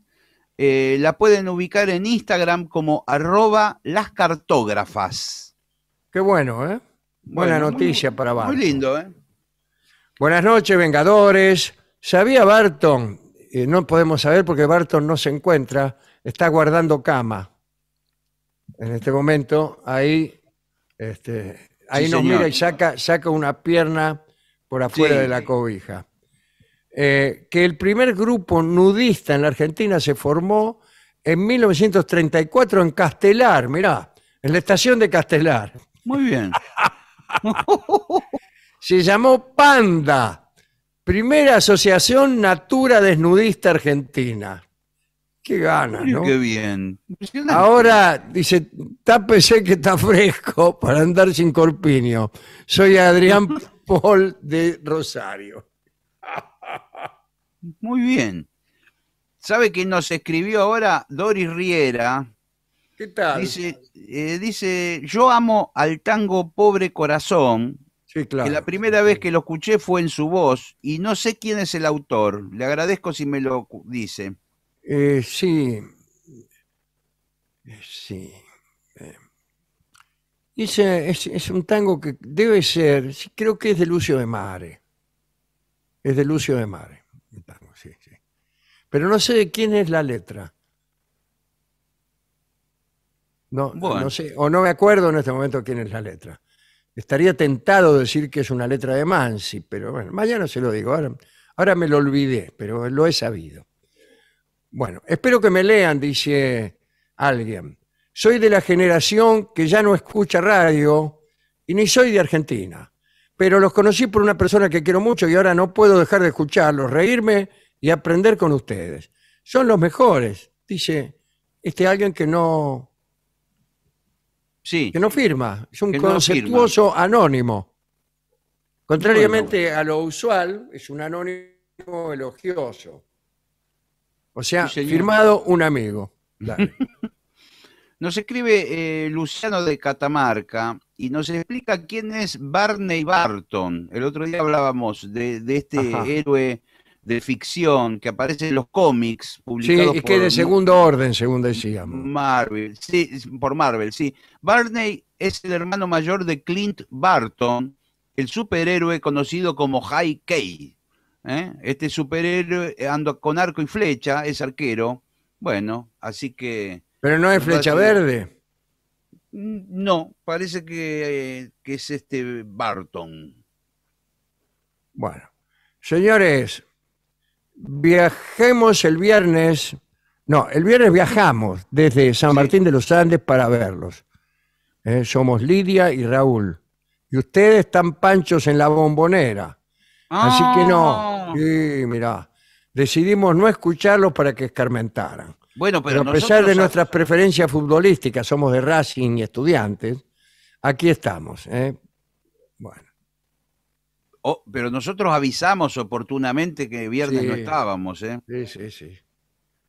Eh, la pueden ubicar en Instagram como arroba las cartógrafas. Qué bueno, ¿eh? Buena noticia para Barton. Muy lindo, ¿eh? Buenas noches, Vengadores. ¿Sabía Barton? Eh, no podemos saber porque Barton no se encuentra, está guardando cama. En este momento, ahí este, ahí nos mira y saca, saca una pierna por afuera de la cobija. Eh, que el primer grupo nudista en la Argentina se formó en 1934 en Castelar, mirá, en la estación de Castelar. Muy bien. <laughs> se llamó Panda, primera asociación natura desnudista argentina. Qué gana, ¿no? Qué bien. Ahora dice, tápese que está <laughs> fresco para andar sin corpiño. Soy Adrián <laughs> Paul de Rosario. Muy bien. ¿Sabe quién nos escribió ahora? Doris Riera. ¿Qué tal? Dice, eh, dice yo amo al tango Pobre Corazón. Sí, claro. Que la primera vez que lo escuché fue en su voz y no sé quién es el autor. Le agradezco si me lo dice. Eh, sí, eh, sí. Eh. es, un tango que debe ser, creo que es de Lucio de Mare. Es de Lucio de Mare. sí, sí. Pero no sé de quién es la letra. No, no sé, o no me acuerdo en este momento quién es la letra. Estaría tentado decir que es una letra de Mansi, pero bueno, mañana se lo digo. ahora me lo olvidé, pero lo he sabido. Bueno, espero que me lean, dice alguien. Soy de la generación que ya no escucha radio y ni soy de Argentina, pero los conocí por una persona que quiero mucho y ahora no puedo dejar de escucharlos, reírme y aprender con ustedes. Son los mejores, dice este alguien que no sí, que no firma, es un conceptuoso anónimo. Contrariamente a lo usual, es un anónimo elogioso. O sea, firmado un amigo. <laughs> Nos escribe eh, Luciano de Catamarca y nos explica quién es Barney Barton. El otro día hablábamos de, este héroe de ficción que aparece en los cómics publicados sí, es que de segundo orden, según decíamos. Marvel, sí, por Marvel, sí. Barney es el hermano mayor de Clint Barton, el superhéroe conocido como High key ¿eh? Este superhéroe eh, anda con arco y flecha, es arquero. Bueno, así que... Pero no es flecha verde. Mm, no, parece que, eh, que es este Barton. Bueno, señores, viajemos el viernes. No, el viernes viajamos desde San Martín de los Andes para verlos. somos Lidia y Raúl. Y ustedes están panchos en la bombonera. Así que no, ah. sí, mirá, decidimos no escucharlos para que escarmentaran. Bueno, pero, a pesar de nuestras preferencias futbolísticas, somos de Racing y estudiantes, aquí estamos. ¿eh? Bueno. pero nosotros avisamos oportunamente que viernes no estábamos. ¿eh? Sí, sí, sí.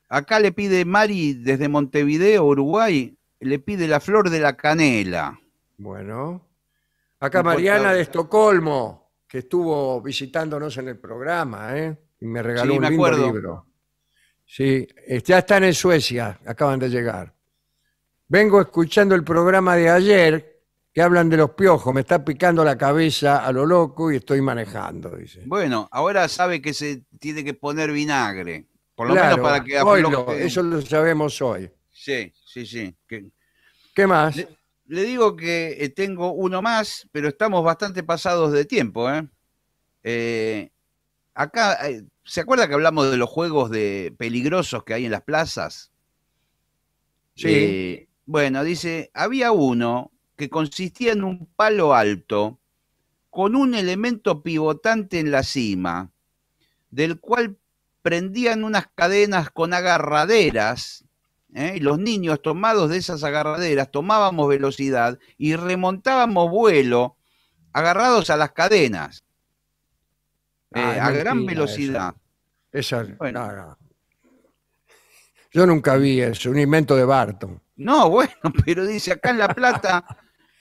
Acá le pide Mari desde Montevideo, Uruguay, le pide la flor de la canela. Bueno. Acá Mariana de Estocolmo que estuvo visitándonos en el programa, ¿eh? Y me regaló un lindo libro. Sí, eh, ya están en Suecia, acaban de llegar. Vengo escuchando el programa de ayer que hablan de los piojos, me está picando la cabeza a lo loco y estoy manejando, dice. Bueno, ahora sabe que se tiene que poner vinagre, por lo menos para que eso lo sabemos hoy. Sí, sí, sí. ¿Qué, más? le digo que eh, tengo uno más, pero estamos bastante pasados de tiempo. ¿eh? eh acá, eh, ¿se acuerda que hablamos de los juegos de peligrosos que hay en las plazas? Sí. bueno, dice, había uno que consistía en un palo alto con un elemento pivotante en la cima, del cual prendían unas cadenas con agarraderas ¿eh? los niños tomados de esas agarraderas tomábamos velocidad y remontábamos vuelo agarrados a las cadenas eh, ah, a gran velocidad. Esa, Yo nunca vi eso, un invento de Barton. No, <laughs> bueno, pero dice acá en La Plata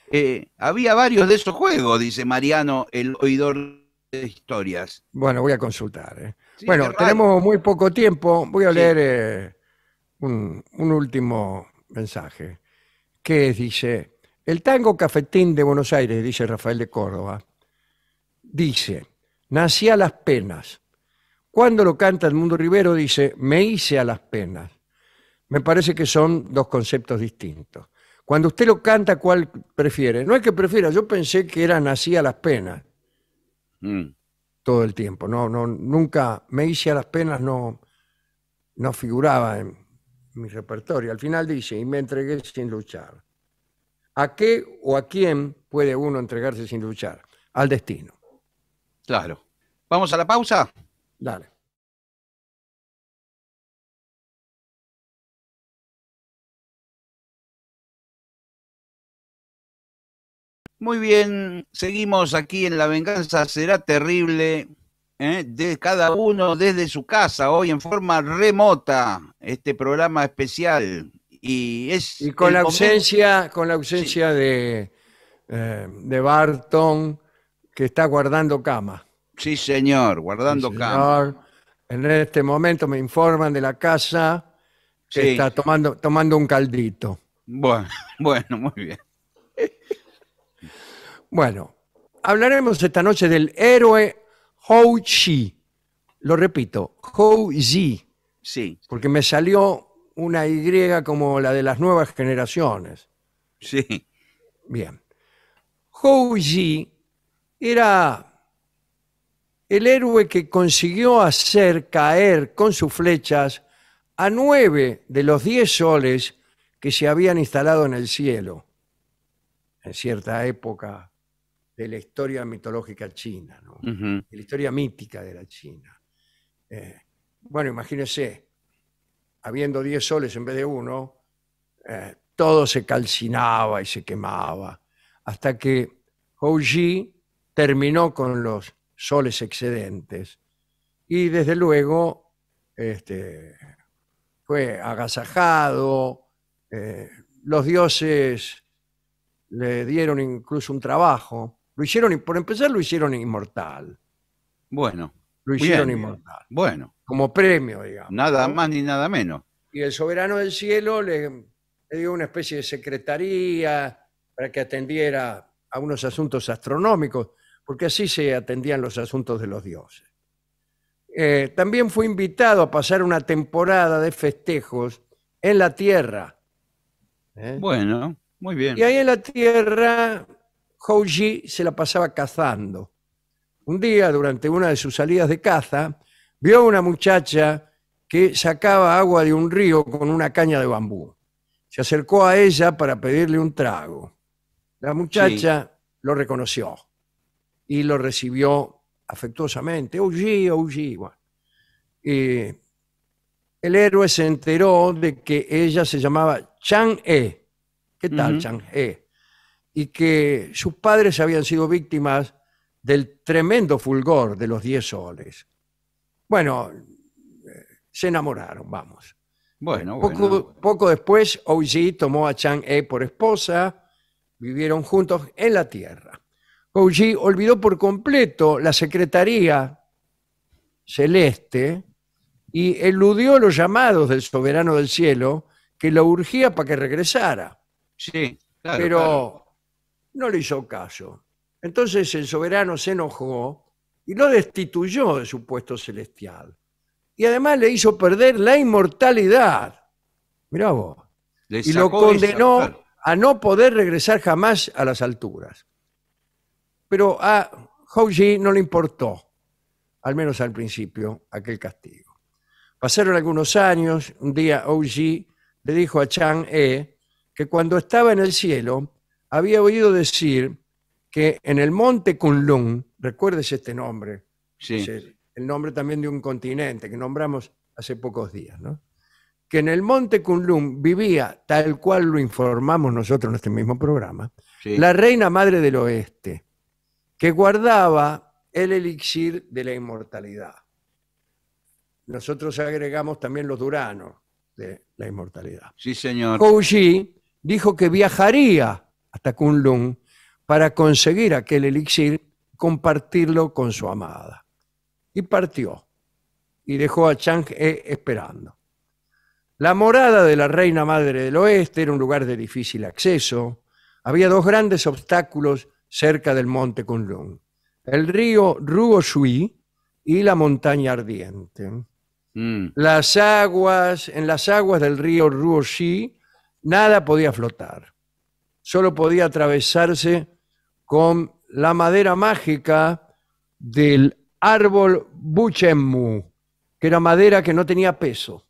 eh, había varios de esos juegos, dice Mariano, el oidor de historias. Bueno, voy a consultar. bueno, tenemos muy poco tiempo, voy a leer un, último mensaje que dice, el tango cafetín de Buenos Aires, dice Rafael de Córdoba, dice, nací a las penas. Cuando lo canta el Mundo Rivero dice, me hice a las penas. Me parece que son dos conceptos distintos. Cuando usted lo canta, ¿cuál prefiere? No es que prefiera, yo pensé que era nací a las penas. Mm. Todo el tiempo. No, no, nunca me hice a las penas, no, no figuraba en, mi repertorio. Al final dice, y me entregué sin luchar. ¿A qué o a quién puede uno entregarse sin luchar? Al destino. Claro. ¿Vamos a la pausa? Dale. Muy bien, seguimos aquí en La venganza será terrible. ¿eh? de cada uno desde su casa, hoy en forma remota, este programa especial. Y, es y con, la ausencia, con la ausencia de, eh, de Barton, que está guardando cama. Sí, señor, guardando cama. En este momento me informan de la casa que está tomando, tomando un caldito. Bueno, <laughs> bueno, muy bien. Bueno, hablaremos esta noche del héroe Houchi. Lo repito, Houji. Sí. Porque me salió una Y como la de las nuevas generaciones. Sí. Bien. Houji era el héroe que consiguió hacer caer con sus flechas a nueve de los diez soles que se habían instalado en el cielo en cierta época de la historia mitológica china, de la historia mítica de la China. Eh, bueno, imagínense, habiendo 10 soles en vez de uno, eh, todo se calcinaba y se quemaba, hasta que Ji terminó con los soles excedentes y desde luego este, fue agasajado, eh, los dioses le dieron incluso un trabajo lo hicieron, por empezar, lo hicieron inmortal. Bueno. Lo hicieron inmortal. Bueno. Como premio, digamos. Nada más ni nada menos. Y el soberano del cielo le, dio una especie de secretaría para que atendiera a unos asuntos astronómicos, porque así se atendían los asuntos de los dioses. Eh, también fue invitado a pasar una temporada de festejos en la Tierra. ¿eh? Bueno, muy bien. Y ahí en la Tierra Houji se la pasaba cazando. Un día, durante una de sus salidas de caza, vio a una muchacha que sacaba agua de un río con una caña de bambú. Se acercó a ella para pedirle un trago. La muchacha lo reconoció y lo recibió afectuosamente. Houji, Houji eh, el héroe se enteró de que ella se llamaba Chang E. ¿Qué tal, Chang E? y que sus padres habían sido víctimas del tremendo fulgor de los diez soles. Bueno, eh, se enamoraron, vamos. Bueno, poco, poco después, Ouji tomó a Chang E por esposa, vivieron juntos en la tierra. Ouji olvidó por completo la secretaría celeste y eludió los llamados del soberano del cielo que lo urgía para que regresara. Sí, claro. Pero no le hizo caso. Entonces el soberano se enojó y lo destituyó de su puesto celestial. Y además le hizo perder la inmortalidad. Mirá vos. y lo condenó a no poder regresar jamás a las alturas. Pero a Houji no le importó, al menos al principio, aquel castigo. Pasaron algunos años, un día Ji le dijo a Chang E que cuando estaba en el cielo había oído decir que en el monte Kunlun, recuerdes este nombre, sí. el, nombre también de un continente que nombramos hace pocos días, ¿no? que en el monte Kunlun vivía, tal cual lo informamos nosotros en este mismo programa, la reina madre del oeste, que guardaba el elixir de la inmortalidad. Nosotros agregamos también los duranos de la inmortalidad. Sí, señor. Kouji dijo que viajaría hasta Kunlun para conseguir aquel elixir, compartirlo con su amada. Y partió y dejó a chang e esperando. La morada de la reina madre del oeste era un lugar de difícil acceso. Había dos grandes obstáculos cerca del monte Kunlun. El río Shui y la montaña ardiente. Mm. Las aguas, en las aguas del río Shui nada podía flotar solo podía atravesarse con la madera mágica del árbol Buchenmu, que era madera que no tenía peso.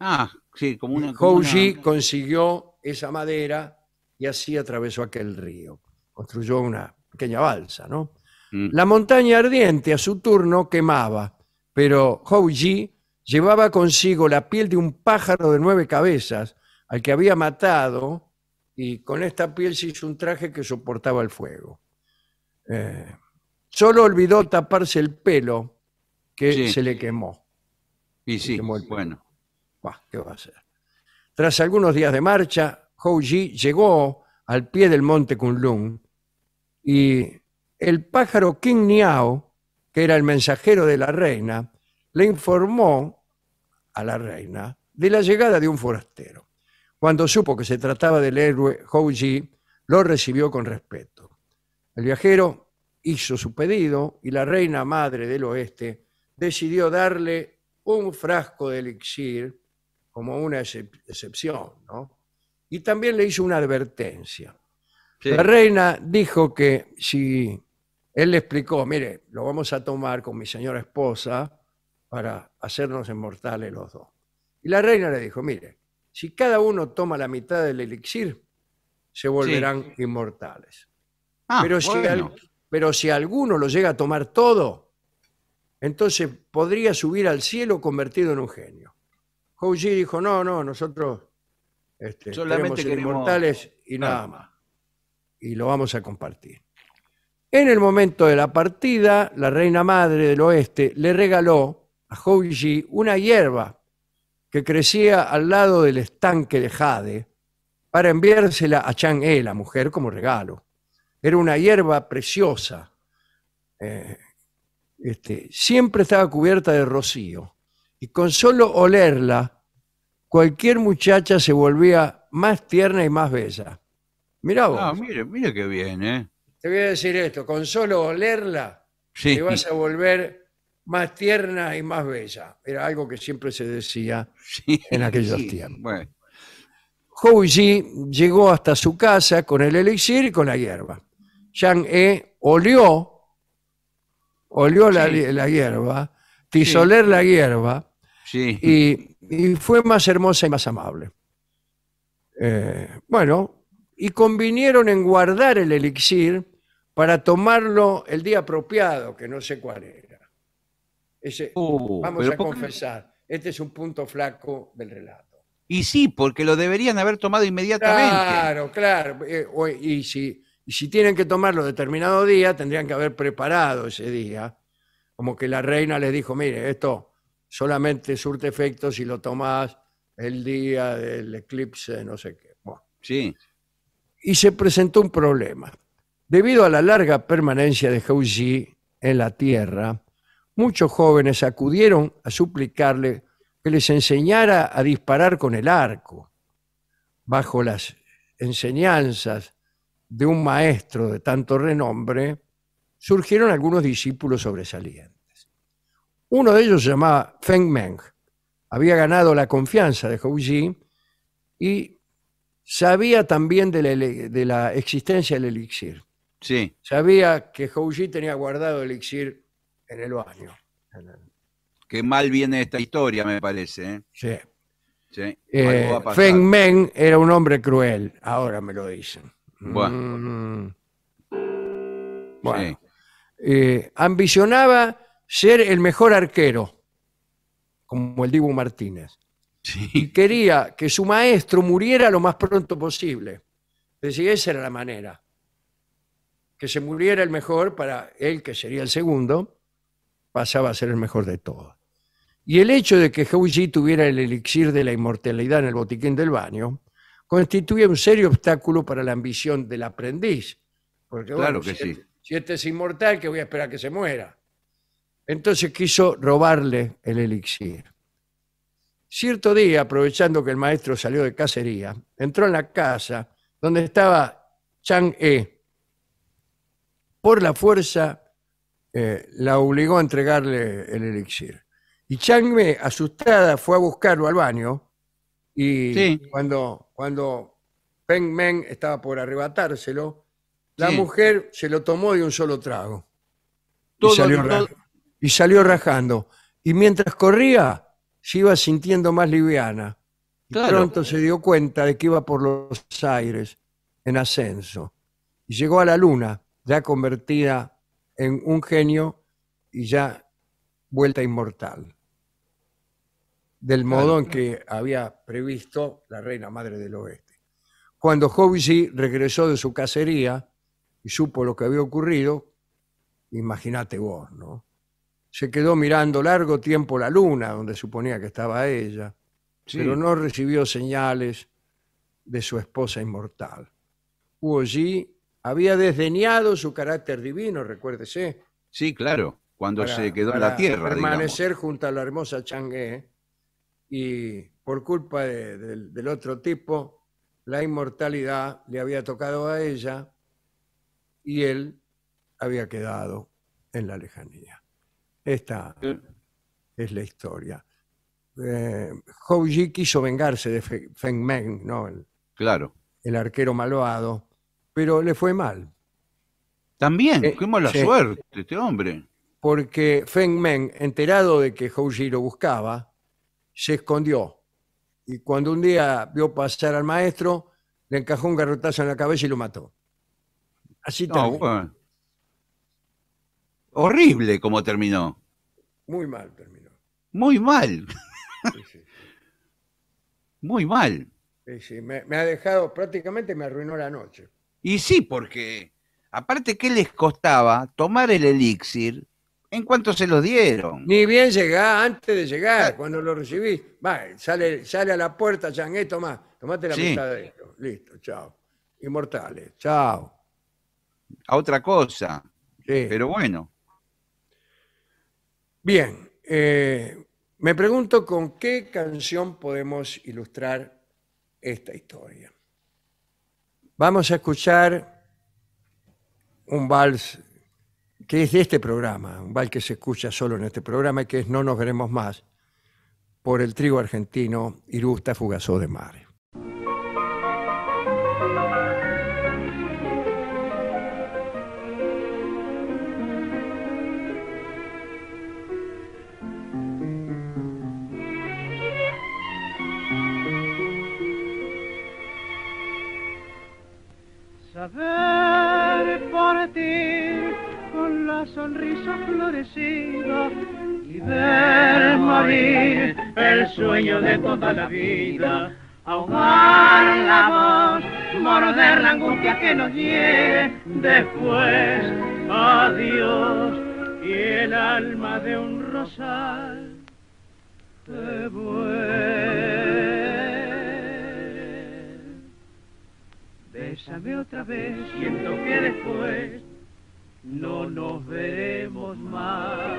Ah, sí, como una... Houji consiguió esa madera y así atravesó aquel río. Construyó una pequeña balsa, ¿no? Mm. La montaña ardiente a su turno quemaba, pero Houji llevaba consigo la piel de un pájaro de nueve cabezas al que había matado y con esta piel se hizo un traje que soportaba el fuego. Eh, solo olvidó taparse el pelo que se le quemó. Y sí, quemó el bueno. ¿Qué va a hacer? Tras algunos días de marcha, Houji llegó al pie del monte Kunlun y el pájaro King Niao, que era el mensajero de la reina, le informó a la reina de la llegada de un forastero. Cuando supo que se trataba del héroe Houji, lo recibió con respeto. El viajero hizo su pedido y la reina madre del oeste decidió darle un frasco de elixir como una excepción, ¿no? Y también le hizo una advertencia. La reina dijo que si él le explicó, mire, lo vamos a tomar con mi señora esposa para hacernos inmortales los dos. Y la reina le dijo, mire, si cada uno toma la mitad del elixir, se volverán inmortales. Ah, pero, si alguno lo llega a tomar todo, entonces podría subir al cielo convertido en un genio. Houji dijo, no, no, nosotros este, inmortales y nada más. Y lo vamos a compartir. En el momento de la partida, la reina madre del oeste le regaló a Houji una hierba que crecía al lado del estanque de jade para enviársela a Chang-e, la mujer, como regalo. Era una hierba preciosa. Eh, este, siempre estaba cubierta de rocío. Y con solo olerla, cualquier muchacha se volvía más tierna y más bella. mira vos. Ah, mire, mire qué bien, ¿eh? Te voy a decir esto, con solo olerla, te vas a volver más tierna y más bella. Era algo que siempre se decía en aquellos tiempos. Bueno. Yi llegó hasta su casa con el elixir y con la hierba. Yang E olió, olió la, hierba, tisoler la hierba, y, fue más hermosa y más amable. Eh, bueno, y convinieron en guardar el elixir para tomarlo el día apropiado, que no sé cuál es. Uh, vamos a confesar, este es un punto flaco del relato. Y sí, porque lo deberían haber tomado inmediatamente. Claro, claro. Eh, y, si, si tienen que tomarlo determinado día, tendrían que haber preparado ese día. Como que la reina les dijo, mire, esto solamente surte efecto si lo tomás el día del eclipse, no sé qué. Sí. Y se presentó un problema. Debido a la larga permanencia de Houshi en la Tierra, muchos jóvenes acudieron a suplicarle que les enseñara a disparar con el arco, bajo las enseñanzas de un maestro de tanto renombre, surgieron algunos discípulos sobresalientes. Uno de ellos se llamaba Feng Meng. Había ganado la confianza de Houji y sabía también de la, existencia del elixir. Sí. Sabía que Houji tenía guardado el elixir en el baño. Qué mal viene esta historia, me parece. ¿eh? Sí. Eh, Feng Meng era un hombre cruel, ahora me lo dicen. Bueno. Mm. Eh, ambicionaba ser el mejor arquero, como el Dibu Martínez. Y quería que su maestro muriera lo más pronto posible. Decía, esa era la manera. Que se muriera el mejor para él, que sería el segundo, pasaba a ser el mejor de todos. Y el hecho de que Yi tuviera el elixir de la inmortalidad en el botiquín del baño Constituía un serio obstáculo para la ambición del aprendiz. Porque, claro bueno, este si, este es inmortal, que voy a esperar que se muera. Entonces quiso robarle el elixir. Cierto día, aprovechando que el maestro salió de cacería, entró en la casa donde estaba Chang E. Por la fuerza eh, la obligó a entregarle el elixir. Y Changme, asustada, fue a buscarlo al baño y cuando, cuando Peng Meng estaba por arrebatárselo, la mujer se lo tomó de un solo trago. y, salió rajando. Y mientras corría, se iba sintiendo más liviana. pronto se dio cuenta de que iba por los aires en ascenso. Y llegó a la luna, ya convertida en un genio y ya vuelta inmortal. Del modo en que había previsto la reina madre del oeste. Cuando Hobbesy regresó de su cacería y supo lo que había ocurrido, imagínate vos, ¿no? Se quedó mirando largo tiempo la luna, donde suponía que estaba ella, pero no recibió señales de su esposa inmortal. Hubo allí había desdeñado su carácter divino, recuérdese. Sí, claro, cuando se quedó en la tierra. Permanecer junto a la hermosa Chang'e y por culpa del otro tipo, la inmortalidad le había tocado a ella y él había quedado en la lejanía. Esta eh. es la historia. Eh, Hou Ji quiso vengarse de Feng Meng, ¿no? claro. el arquero malvado, pero le fue mal. También, eh, la mala suerte este hombre. Porque Feng Meng, enterado de que Houji lo buscaba, se escondió. Y cuando un día vio pasar al maestro, le encajó un garrotazo en la cabeza y lo mató. Así también. Horrible como terminó. Muy mal terminó. Muy mal. <laughs> Muy mal. Sí, me ha dejado, prácticamente me arruinó la noche. Y sí, porque aparte, que les costaba tomar el elixir en cuanto se lo dieron? Ni bien llegar, antes de llegar, ah. cuando lo recibí, va, sale, sale a la puerta, esto más, tomate la sí. de esto. Listo, chao. Inmortales, chao. A otra cosa. Pero bueno. Bien, eh, me pregunto con qué canción podemos ilustrar esta historia. Vamos a escuchar un vals que es de este programa, un vals que se escucha solo en este programa y que es No nos veremos más, por el trigo argentino Irusta Fugazó de Mare. por ti con la sonrisa florecida y ver morir el sueño de toda la vida. Ahogar la voz, morder la angustia que nos lleve, después adiós y el alma de un rosal se vuelve. Sabe otra vez, siento que después no nos veremos más.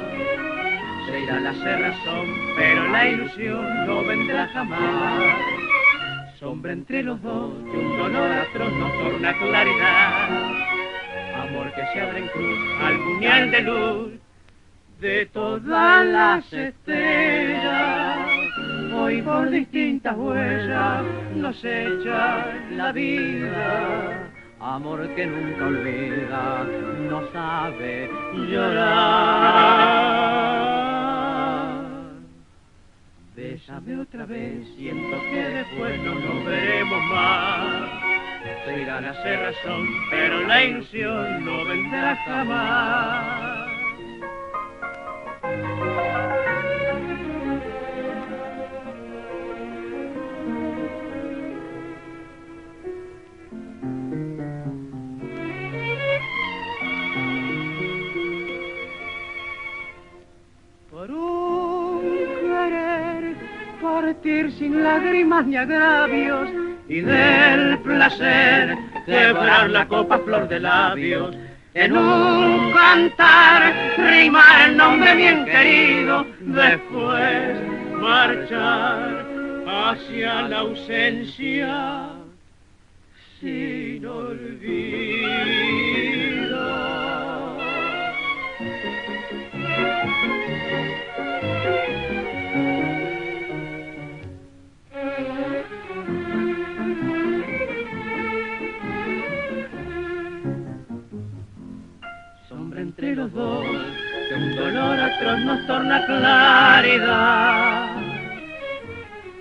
Se irá la cerrazón, pero la ilusión no vendrá jamás. Sombra entre los dos, que un dolor atroz no torna claridad. Amor que se abre en cruz al puñal de luz de todas las estrellas. Y por distintas huellas nos echa la vida. Amor que nunca olvida, no sabe llorar. Bésame otra vez, siento que después no nos veremos más. Se irán a hacer razón, pero la ilusión no vendrá jamás. sin lágrimas ni agravios y del placer quebrar la copa flor de labios. En un cantar rimar el nombre bien querido, después marchar hacia la ausencia sin olvidar un dolor atroz nos torna claridad.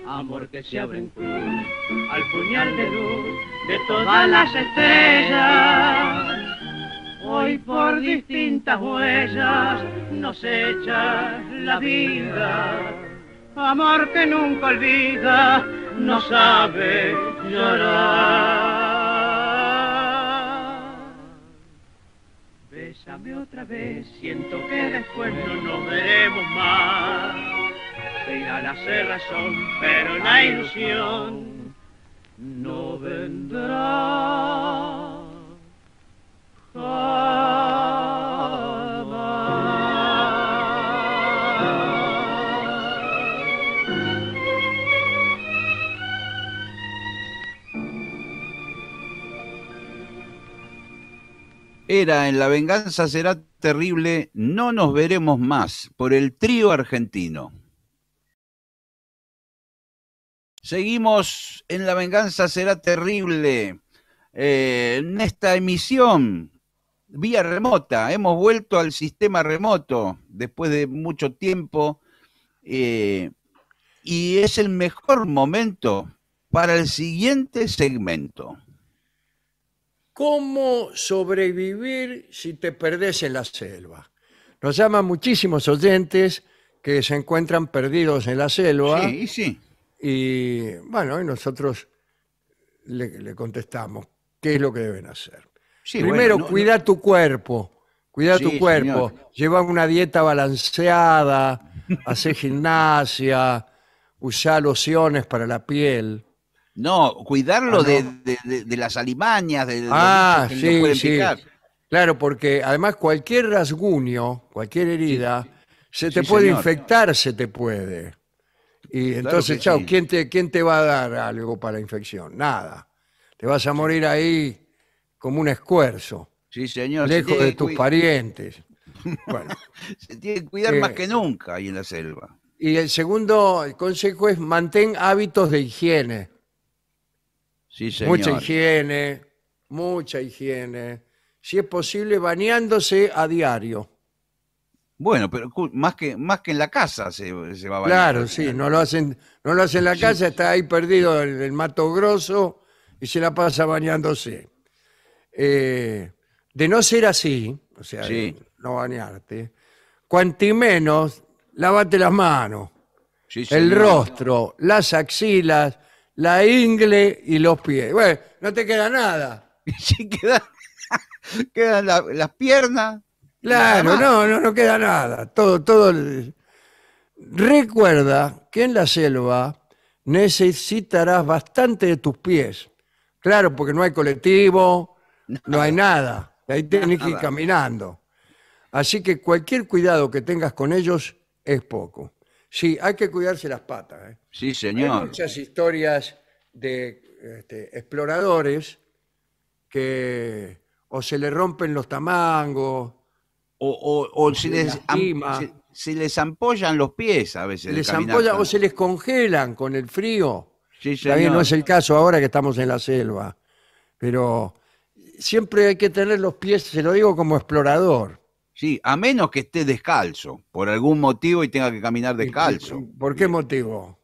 Amor que se abre en cruz al puñal de luz de todas las estrellas. Hoy por distintas huellas nos echa la vida. Amor que nunca olvida, no sabe llorar. Bésame otra vez, siento que después no nos veremos más. Se irá la cerrazón, pero la ilusión no vendrá. era En la venganza será terrible, no nos veremos más, por el trío argentino. Seguimos en La venganza será terrible. Eh, en esta emisión, vía remota, hemos vuelto al sistema remoto después de mucho tiempo eh, y es el mejor momento para el siguiente segmento. ¿Cómo sobrevivir si te perdés en la selva? Nos llaman muchísimos oyentes que se encuentran perdidos en la selva. Sí, sí. Y bueno, nosotros le, contestamos qué es lo que deben hacer. Primero, cuidar cuida tu cuerpo, cuida tu cuerpo, lleva una dieta balanceada, <laughs> hace gimnasia, usa lociones para la piel. No, cuidarlo ah, De, las alimañas, de ah, sí. Claro, porque además cualquier rasguño, cualquier herida, se te puede infectar, se te puede. Y entonces, chao, ¿quién, te, ¿quién te va a dar algo para la infección? Nada. Te vas a morir ahí como un escuerzo. Sí, señor. Lejos de tus parientes. <laughs> se tiene que cuidar más eh, que nunca ahí en la selva. Y el segundo consejo es mantén hábitos de higiene Mucha higiene, mucha higiene. Si es posible, bañándose a diario. Bueno, pero más que, más que en la casa se, va a bañar. Claro, sí, no lo hacen, no lo hacen en la casa, está ahí perdido en el mato grosso y se la pasa bañándose. Eh, de no ser así, o sea, no bañarte, cuanti menos, lávate las manos, el rostro, las axilas, la ingle y los pies. Bueno, no te queda nada. <laughs> Sí, quedan las <laughs> piernas. Claro, no, no, no queda nada. Todo, todo. Recuerda que en la selva necesitarás bastante de tus pies. Claro, porque no hay colectivo, no, hay nada. Ahí tenés que ir caminando. Así que cualquier cuidado que tengas con ellos es poco. Sí, hay que cuidarse las patas. ¿eh? Sí, señor. Hay muchas historias de este, exploradores que o se les rompen los tamangos. O, o, se, les, les ampollan los pies a veces. Les o se les congelan con el frío. Sí, También no es el caso ahora que estamos en la selva. Pero siempre hay que tener los pies, se lo digo como explorador. Sí, a menos que esté descalzo, por algún motivo y tenga que caminar descalzo. ¿Por qué motivo?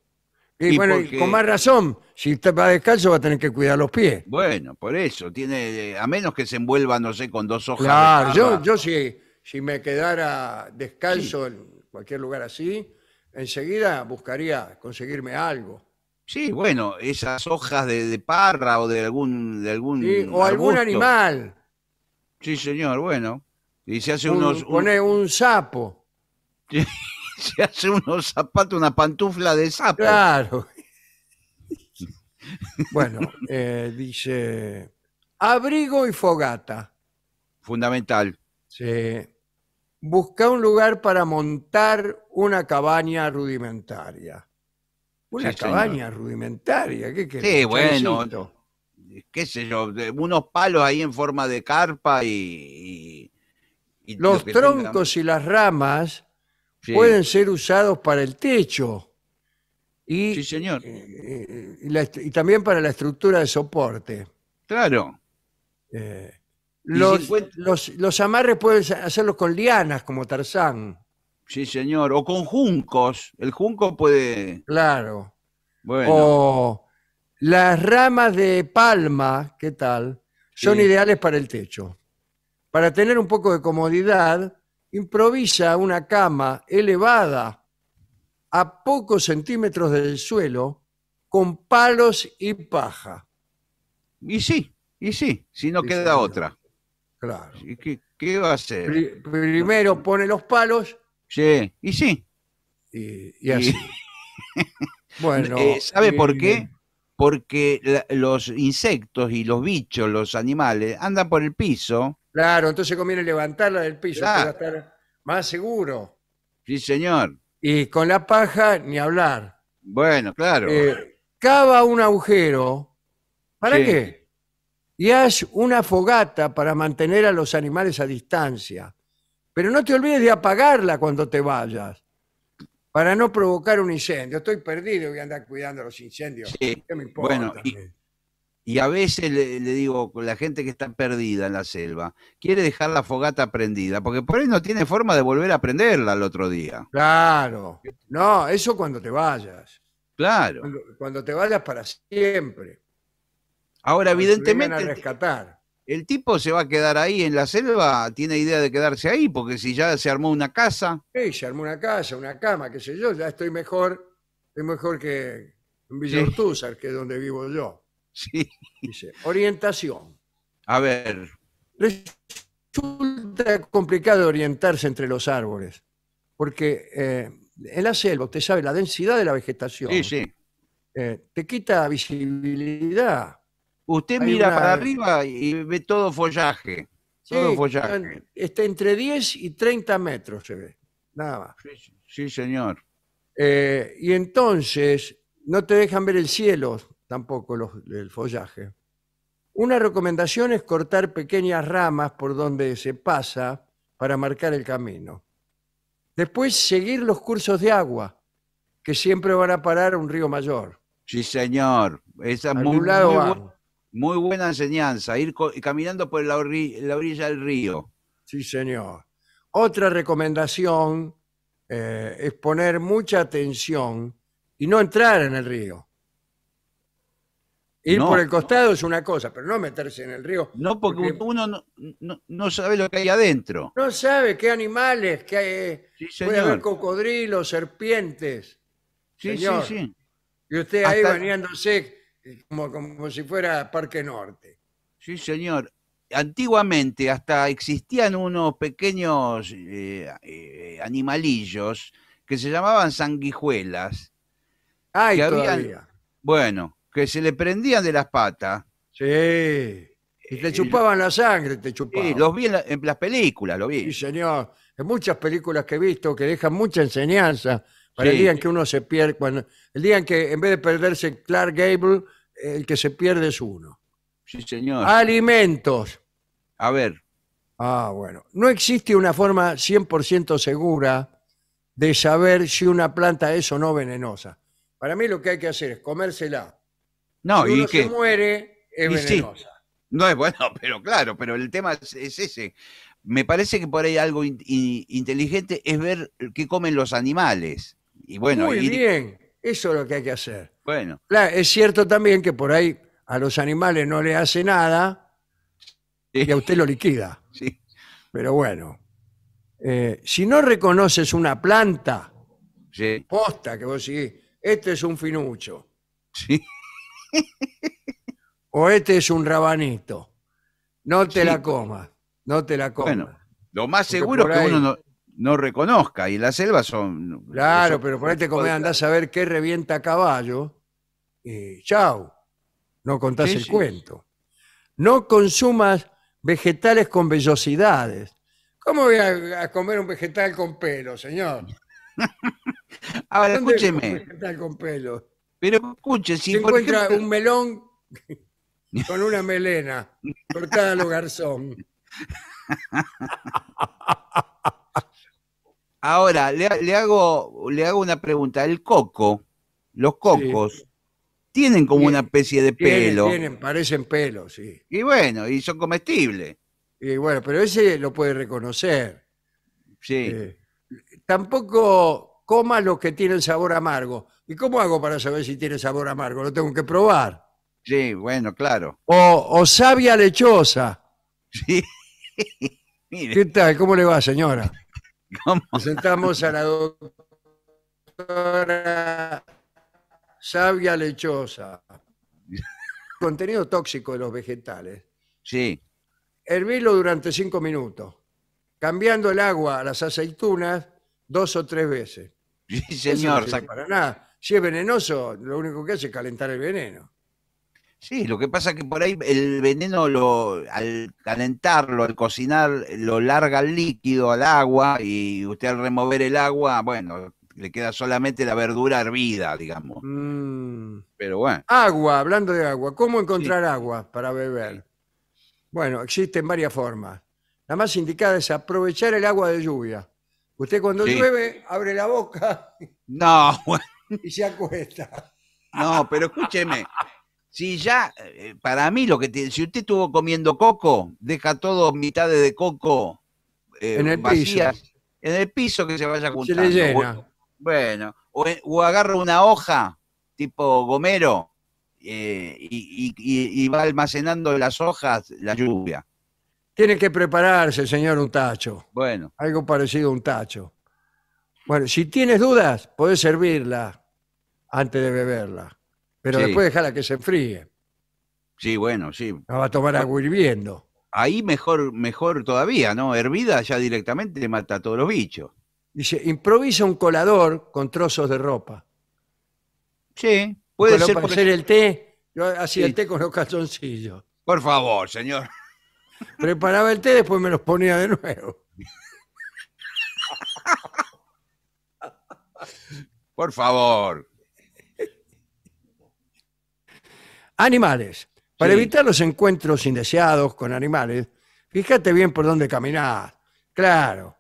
Y, bueno, con más razón, si usted va descalzo va a tener que cuidar los pies. Bueno, por eso, tiene, eh, a menos que se envuelva, no sé, con dos hojas. Claro, yo, yo si, me quedara descalzo en cualquier lugar así, enseguida buscaría conseguirme algo. Sí, bueno, esas hojas de, parra o de algún, de algún o algún animal. Sí, señor, bueno. Y se hace unos. Pone un sapo. <laughs> se hace unos zapatos, una pantufla de sapo. Claro. Bueno, eh, dice abrigo y fogata. Fundamental. Sí. Busca un lugar para montar una cabaña rudimentaria. Una cabaña rudimentaria, ¿qué querés? Sí, bueno, qué sé yo, unos palos ahí en forma de carpa y... Los troncos y las ramas pueden ser usados para el techo y, Sí, señor. Eh, eh, y también para la estructura de soporte. Claro. Eh, los, amarres pueden hacerlos con lianas, como Tarzán, Sí, señor. O con juncos. El junco puede. claro. Bueno. O las ramas de palma, ¿qué tal? Son ideales para el techo. Para tener un poco de comodidad, improvisa una cama elevada a pocos centímetros del suelo con palos y paja. Y sí, y sí, si no queda otra. Claro. ¿Y qué, va a hacer? primero pone los palos Sí, y sí. y, así. <laughs> Bueno. Eh, ¿Sabe por qué? Porque los insectos y los bichos, los animales, andan por el piso Claro, entonces conviene levantarla del piso para estar más seguro. Sí, señor. Y con la paja ni hablar. Bueno, claro. Eh, cava un agujero. ¿Para qué? Y haz una fogata para mantener a los animales a distancia. Pero no te olvides de apagarla cuando te vayas, para no provocar un incendio. Estoy perdido, voy a andar cuidando los incendios. Sí. Bueno, y a veces le, digo digo, la gente que está perdida en la selva, quiere dejar la fogata prendida, porque por ahí no tiene forma de volver a prenderla al otro día. Claro. No, eso cuando te vayas. Claro. Cuando, te vayas para siempre. Ahora, evidentemente. rescatar. El, tipo se va a quedar ahí en la selva, tiene idea de quedarse ahí, porque si ya se armó una casa. Sí, se armó una casa, una cama, qué sé yo, ya estoy mejor, estoy mejor que en Villa que es donde vivo yo orientación. A ver. Resulta complicado orientarse entre los árboles, porque eh, en la selva, usted sabe, la densidad de la vegetación Sí, sí. Eh, te quita visibilidad. Usted mira para arriba y ve todo follaje. todo follaje. está entre 10 y 30 metros, se ve. Nada más. Sí, señor. Eh, y entonces no te dejan ver el cielo tampoco el follaje. Una recomendación es cortar pequeñas ramas por donde se pasa para marcar el camino. Después seguir los cursos de agua, que siempre van a parar a un río mayor. Sí, señor. Esa es muy, buena enseñanza. Ir caminando por la, orilla del río. Sí, señor. Otra recomendación eh, es poner mucha atención y no entrar en el río. Ir por el costado es una cosa, pero no meterse en el río. No, porque, uno no, sabe lo que hay adentro. No sabe qué animales, qué hay. Eh, puede haber cocodrilos, serpientes. Sí, sí, sí. Y usted ahí eh, como, si fuera Parque Norte. Sí, señor antiguamente hasta existían unos pequeños eh, animalillos que se llamaban sanguijuelas. Ay, y Bueno, que se le prendían de las patas. Sí. Y te eh, chupaban la sangre, te chupaban. Sí, los vi en, las películas, lo vi. Sí, señor. En muchas películas que he visto que dejan mucha enseñanza para el día en que uno se pierde, el día en que en vez de perderse Clark Gable, el que se pierde es uno. Sí, señor. Alimentos. A ver, Ah, bueno. No existe una forma 100% segura de saber si una planta es o no venenosa. Para mí lo que hay que hacer es comérsela no, si y que, muere, es venenosa. No es bueno, <laughs> pero claro, pero el tema es, ese. Me parece que por ahí algo inteligente es ver qué comen los animales. Y bueno, Muy bien, eso es lo que hay que hacer. Bueno. es cierto también que por ahí a los animales no le hace nada y a usted lo liquida. <laughs> Sí. Pero bueno, eh, si no reconoces una planta, posta que vos decís, este es un finucho. Sí o este es un rabanito. No te la pues. comas, no te la comas. Bueno, lo más seguro es que uno no, reconozca, y las selvas son... Claro, pero por este te andás a ver qué revienta caballo. Y chau, no contás el cuento. No consumas vegetales con vellosidades. ¿Cómo voy a, comer un vegetal con pelo, señor? Ahora, <laughs> escúcheme. vegetal con pelo? Pero escuche, si. encuentra un melón <laughs> con una melena, por cada lugarzón. garzón. Ahora, le, hago, le hago una pregunta. El coco, los cocos, tienen como una especie de pelo. Tienen, parecen pelos, sí. Y bueno, y son comestibles. Y bueno, pero ese lo puede reconocer. Sí. Eh, tampoco coma los que tienen sabor amargo. ¿Y cómo hago para saber si tiene sabor amargo? Lo tengo que probar. Sí, bueno, claro. O, o savia lechosa. Sí. <laughs> ¿Qué tal? ¿Cómo le va, señora? <laughs> ¿Cómo? Presentamos a la doctora Sabia Lechosa. <laughs> Contenido tóxico de los vegetales. Sí. Hervirlo durante cinco minutos, cambiando el agua a las aceitunas dos o tres veces. Sí, señor. para nada. Si es venenoso, lo único que hace es calentar el veneno. Sí, lo que pasa es que por ahí el veneno lo, al calentarlo, al cocinar, lo larga al líquido, al agua, y usted al remover el agua, bueno, le queda solamente la verdura hervida, digamos. Mm. Pero bueno. Agua, hablando de agua, ¿cómo encontrar agua para beber? Bueno, existen varias formas. La más indicada es aprovechar el agua de lluvia. Usted cuando llueve abre la boca. No, <laughs> bueno. <laughs> y se acuesta. No, pero escúcheme. Si ya, eh, para mí lo que tiene, si usted estuvo comiendo coco, deja todo mitades de coco eh, en el vacías, piso. en el piso que se vaya juntando. Se le llena. bueno, o, agarra una hoja tipo gomero eh, y, y va almacenando las hojas la lluvia. Tiene que prepararse, señor, un tacho. Bueno. Algo parecido a un tacho. Bueno, si tienes dudas, podés hervirla antes de beberla, pero después dejarla que se enfríe. Sí, bueno, sí. La va a tomar agua hirviendo. Ahí mejor, mejor todavía, ¿no? Hervida ya directamente mata a todos los bichos. Dice, improvisa un colador con trozos de ropa. Sí, puede ser. para el té, yo hacía el té con los calzoncillos. Por favor, señor. Preparaba el té, después me los ponía de nuevo. <laughs> Por favor. Animales. Para evitar los encuentros indeseados con animales, fíjate bien por dónde caminar. Claro.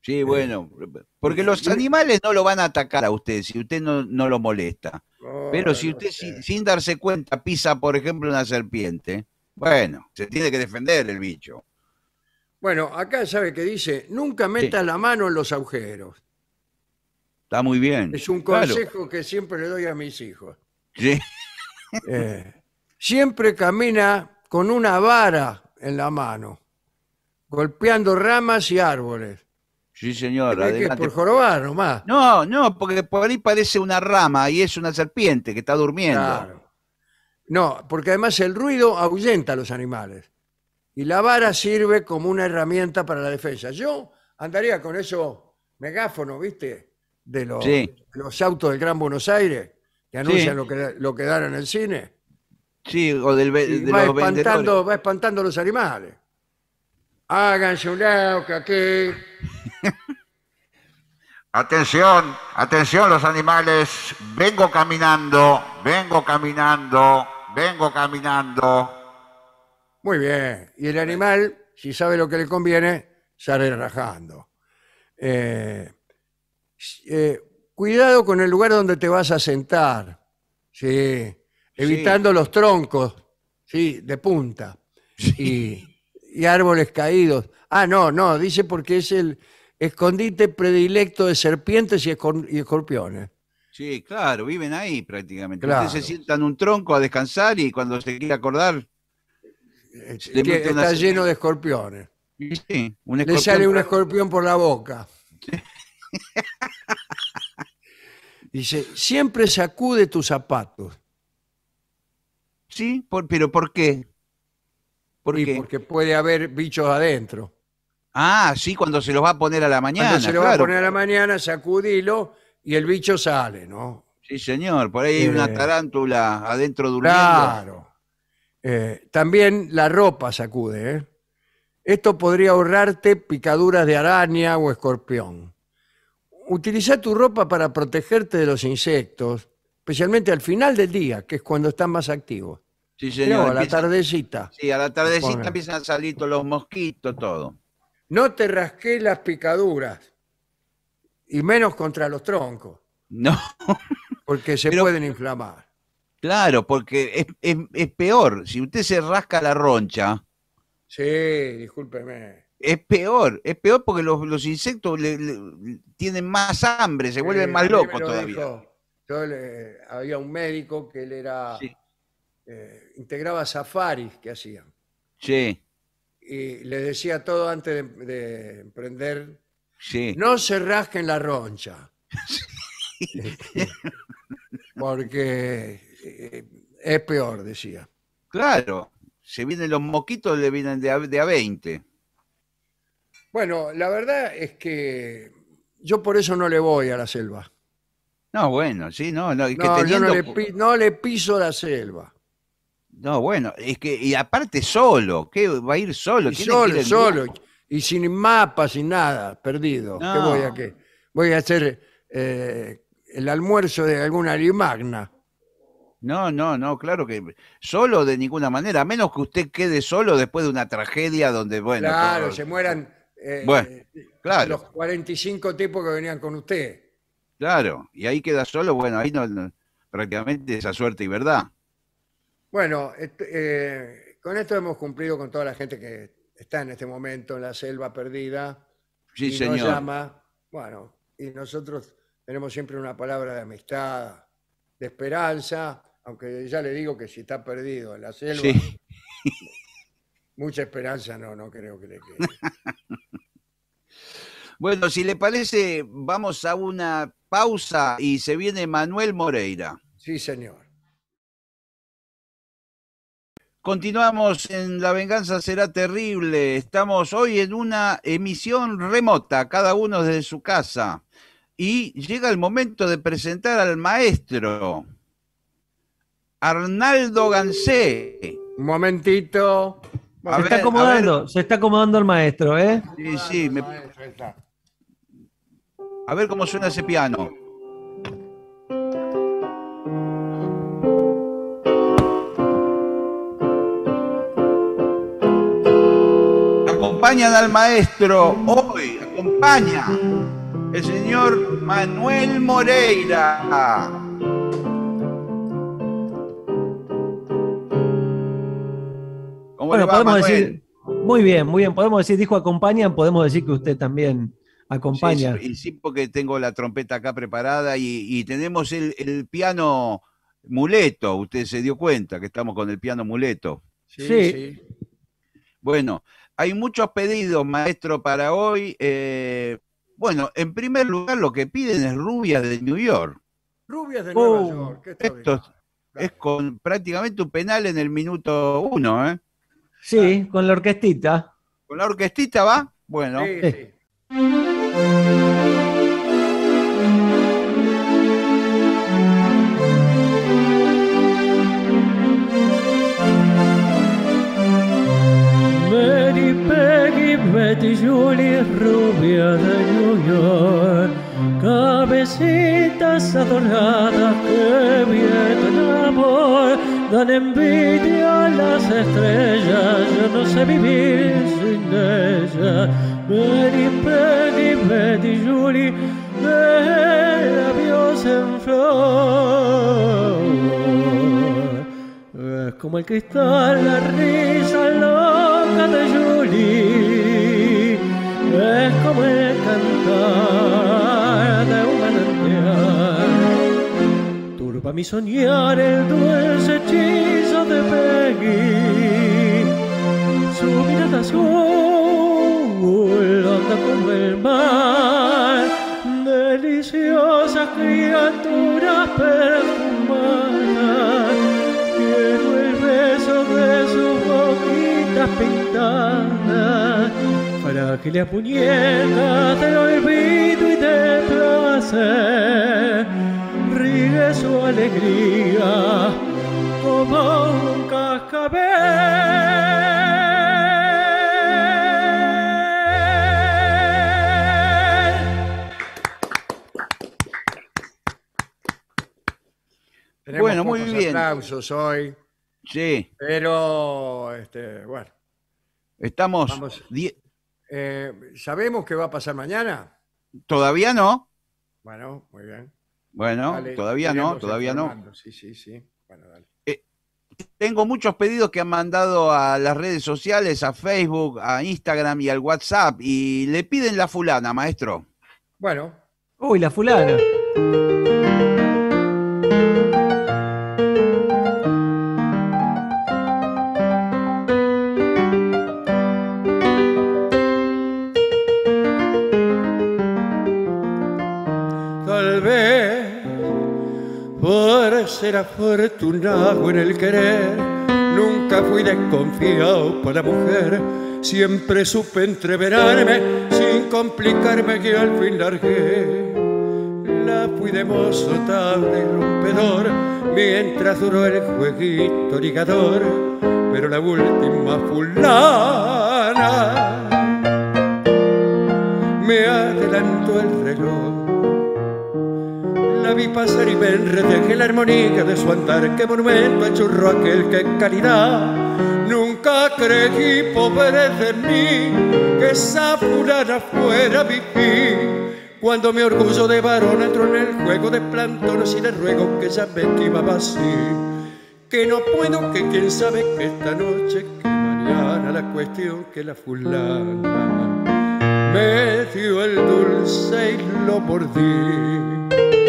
Sí, bueno, porque los animales no lo van a atacar a usted si usted no, lo molesta. Oh, Pero si usted sin, darse cuenta pisa, por ejemplo, una serpiente, bueno, se tiene que defender el bicho. Bueno, acá sabe que dice, nunca metas la mano en los agujeros muy bien. Es un consejo que siempre le doy a mis hijos. <laughs> Eh, siempre camina con una vara en la mano, golpeando ramas y árboles. Sí, señora por jorobar nomás. No, no, porque por ahí parece una rama y es una serpiente que está durmiendo. Claro. No, porque además el ruido ahuyenta a los animales. Y la vara sirve como una herramienta para la defensa. Yo andaría con eso megáfono, ¿viste? de los, los autos del Gran Buenos Aires, que anuncian lo, que, lo dan en el cine. Sí, o del, va, espantando, va espantando los animales. Háganse un lado que aquí. <laughs> atención, atención los animales. Vengo caminando, vengo caminando, vengo caminando. Muy bien. Y el animal, si sabe lo que le conviene, sale rajando. Eh, eh, cuidado con el lugar donde te vas a sentar, evitando los troncos, de punta Y, árboles caídos. Ah, no, no, dice porque es el escondite predilecto de serpientes y, escorpiones. Sí, claro, viven ahí prácticamente. Ustedes se sientan un tronco a descansar y cuando se quiere acordar. Eh, está lleno de escorpiones. Le sale un escorpión por la boca. <laughs> Dice, siempre sacude tus zapatos. Sí, pero ¿por qué? porque puede haber bichos adentro. Ah, sí, cuando se los va a poner a la mañana. Cuando se los va a poner a la mañana, sacudilo y el bicho sale, ¿no? Sí, señor, por ahí hay una eh, tarántula adentro durmiendo. Claro. Eh, también la ropa sacude, ¿eh? Esto podría ahorrarte picaduras de araña o escorpión. Utiliza tu ropa para protegerte de los insectos, especialmente al final del día, que es cuando están más activos. Sí, señor. No, a la tardecita. Sí, a la tardecita empiezan a salir todos los mosquitos, todo. No te rasqué las picaduras, y menos contra los troncos. No. Porque se pueden inflamar. Claro, porque es peor. Si usted se rasca la roncha. Sí, discúlpeme. Es peor, es peor porque los, insectos tienen más hambre, se vuelven eh, más locos todavía. había un médico que él era. Eh, integraba safaris que hacían. Sí. Y le decía todo antes de, emprender. Sí. No se rasquen la roncha. <laughs> <laughs> Porque eh, es peor, decía. Claro, se vienen los mosquitos le vienen de a, de a 20. Bueno, la verdad es que yo por eso no le voy a la selva. No, bueno, sí, no, no, yo no le, piso la selva. No, bueno, es que, y aparte solo, ¿qué va a ir solo? Y solo, solo. Y sin mapa, sin nada, perdido. ¿Qué voy a qué? Voy a hacer eh, el almuerzo de alguna limagna. No, no, no, claro que solo de ninguna manera, a menos que usted quede solo después de una tragedia donde, bueno. claro, se mueran eh, bueno, eh, claro. los 45 tipos que venían con usted. Claro, y ahí queda solo, bueno, ahí no, prácticamente esa suerte y verdad. Bueno, este, eh, con esto hemos cumplido con toda la gente que está en este momento en la selva perdida. Sí, señor. llama, bueno, y nosotros tenemos siempre una palabra de amistad, de esperanza, aunque ya le digo que si está perdido en la selva, mucha esperanza no, no creo que <laughs> bueno, si le parece, vamos a una pausa y se viene Manuel Moreira. Sí, señor. Continuamos en La venganza será terrible. Estamos hoy en una emisión remota, cada uno desde su casa. Y llega el momento de presentar al maestro, Arnaldo Gansé. Un momentito se está acomodando, se está acomodando el maestro, ¿eh? Sí, sí. Me... A ver cómo suena ese piano. Acompañan al maestro hoy, acompaña el señor Manuel Moreira. bueno, podemos decir. Muy bien, muy bien. Podemos decir, dijo acompañan, podemos decir que usted también acompaña. Sí, sí porque tengo la trompeta acá preparada y, tenemos el, piano muleto. Usted se dio cuenta que estamos con el piano muleto. Sí, Bueno, hay muchos pedidos, maestro, para hoy. Eh, bueno, en primer lugar, lo que piden es rubias de New York. Rubias de Nueva oh. York. Esto es, es con prácticamente un penal en el minuto uno, ¿eh? Sí, con la orquestita. ¿Con la orquestita va? Bueno. Sí, sí. Mary Peggy, Betty Julie, rubia de New York. Cabecitas adoradas que vieron amor, dan envidia a las estrellas, yo no sé vivir sin ella. Vedi, peri, Yuli Julie, labios en flor. Es como el cristal, la risa loca de Julie, es como el cantar. mi soñar el dulce hechizo de Peggy. Su mirada azul, anda como el mar, deliciosa criatura perfumada. Quiero el beso de su boquita pintada, le te del olvido y de placer ríe su alegría como un cascabel. bueno, muy bien. aplausos hoy. Sí. Pero, este, bueno. Estamos. Eh, ¿Sabemos qué va a pasar mañana? Todavía no. Bueno, muy bien. Bueno, todavía no, todavía no. Sí, sí, sí. Eh, tengo muchos pedidos que han mandado a las redes sociales, a Facebook, a Instagram y al WhatsApp. Y le piden la fulana, maestro. Bueno. Uy, la fulana. ser afortunado en el querer, nunca fui desconfiado para mujer, siempre supe entreverarme sin complicarme que al fin largué. La fui de mozo tarde y rompedor, mientras duró el jueguito ligador, pero la última fulana me adelantó el reloj vi pasar y me enredé la armonía de su andar. Qué monumento churro aquel, en calidad. Nunca creí, pobre de mí, que esa fulana fuera mi Cuando mi orgullo de varón entró en el juego de plantones y le ruego que ya me iba así. Que no puedo, que quién sabe que esta noche, que mañana la cuestión que la fulana me dio el dulce y lo mordí.